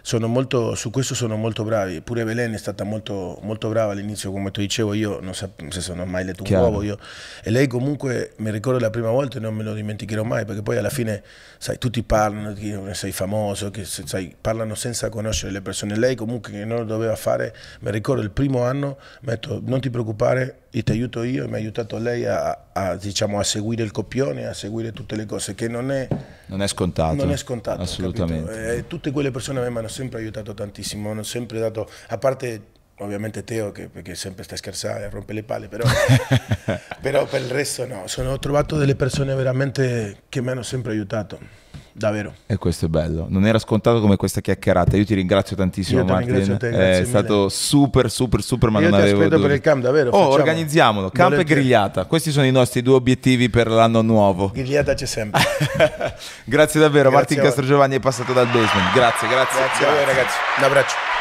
Sono Molto, su questo sono molto bravi, pure Belen è stata molto, molto brava all'inizio, come ti dicevo io, non, so, non, sono mai letto un uovo io, e lei comunque mi ricordo la prima volta e non me lo dimenticherò mai, perché poi alla fine, sai, tutti parlano, che sei famoso, che sai, parlano senza conoscere le persone, lei comunque che non lo doveva fare, mi ricordo il primo anno, metto, non ti preoccupare, e ti aiuto io e mi ha aiutato lei a, a, diciamo, a, seguire il copione, a seguire tutte le cose, che non è, non è scontato. Non è scontato, assolutamente. Eh, tutte quelle persone a me mi hanno sempre aiutato tantissimo, hanno sempre dato, a parte ovviamente Teo che, perché sempre sta scherzando e rompe le palle, però, però per il resto no, sono, ho trovato delle persone veramente che mi hanno sempre aiutato. Davvero. E questo è bello. Non era scontato come questa chiacchierata. Io ti ringrazio tantissimo, Io Martin. Ringrazio te, è mille. stato super, super, super. Ma Io non ti avevo. aspetto dubbi. per il camp, davvero. Oh, organizziamolo. Camp Volete. e grigliata. Questi sono i nostri due obiettivi per l'anno nuovo. Grigliata c'è sempre. grazie davvero, grazie Martin Giovanni. è passato dal basement. Grazie, grazie. Grazie, grazie. a voi, ragazzi. Un abbraccio.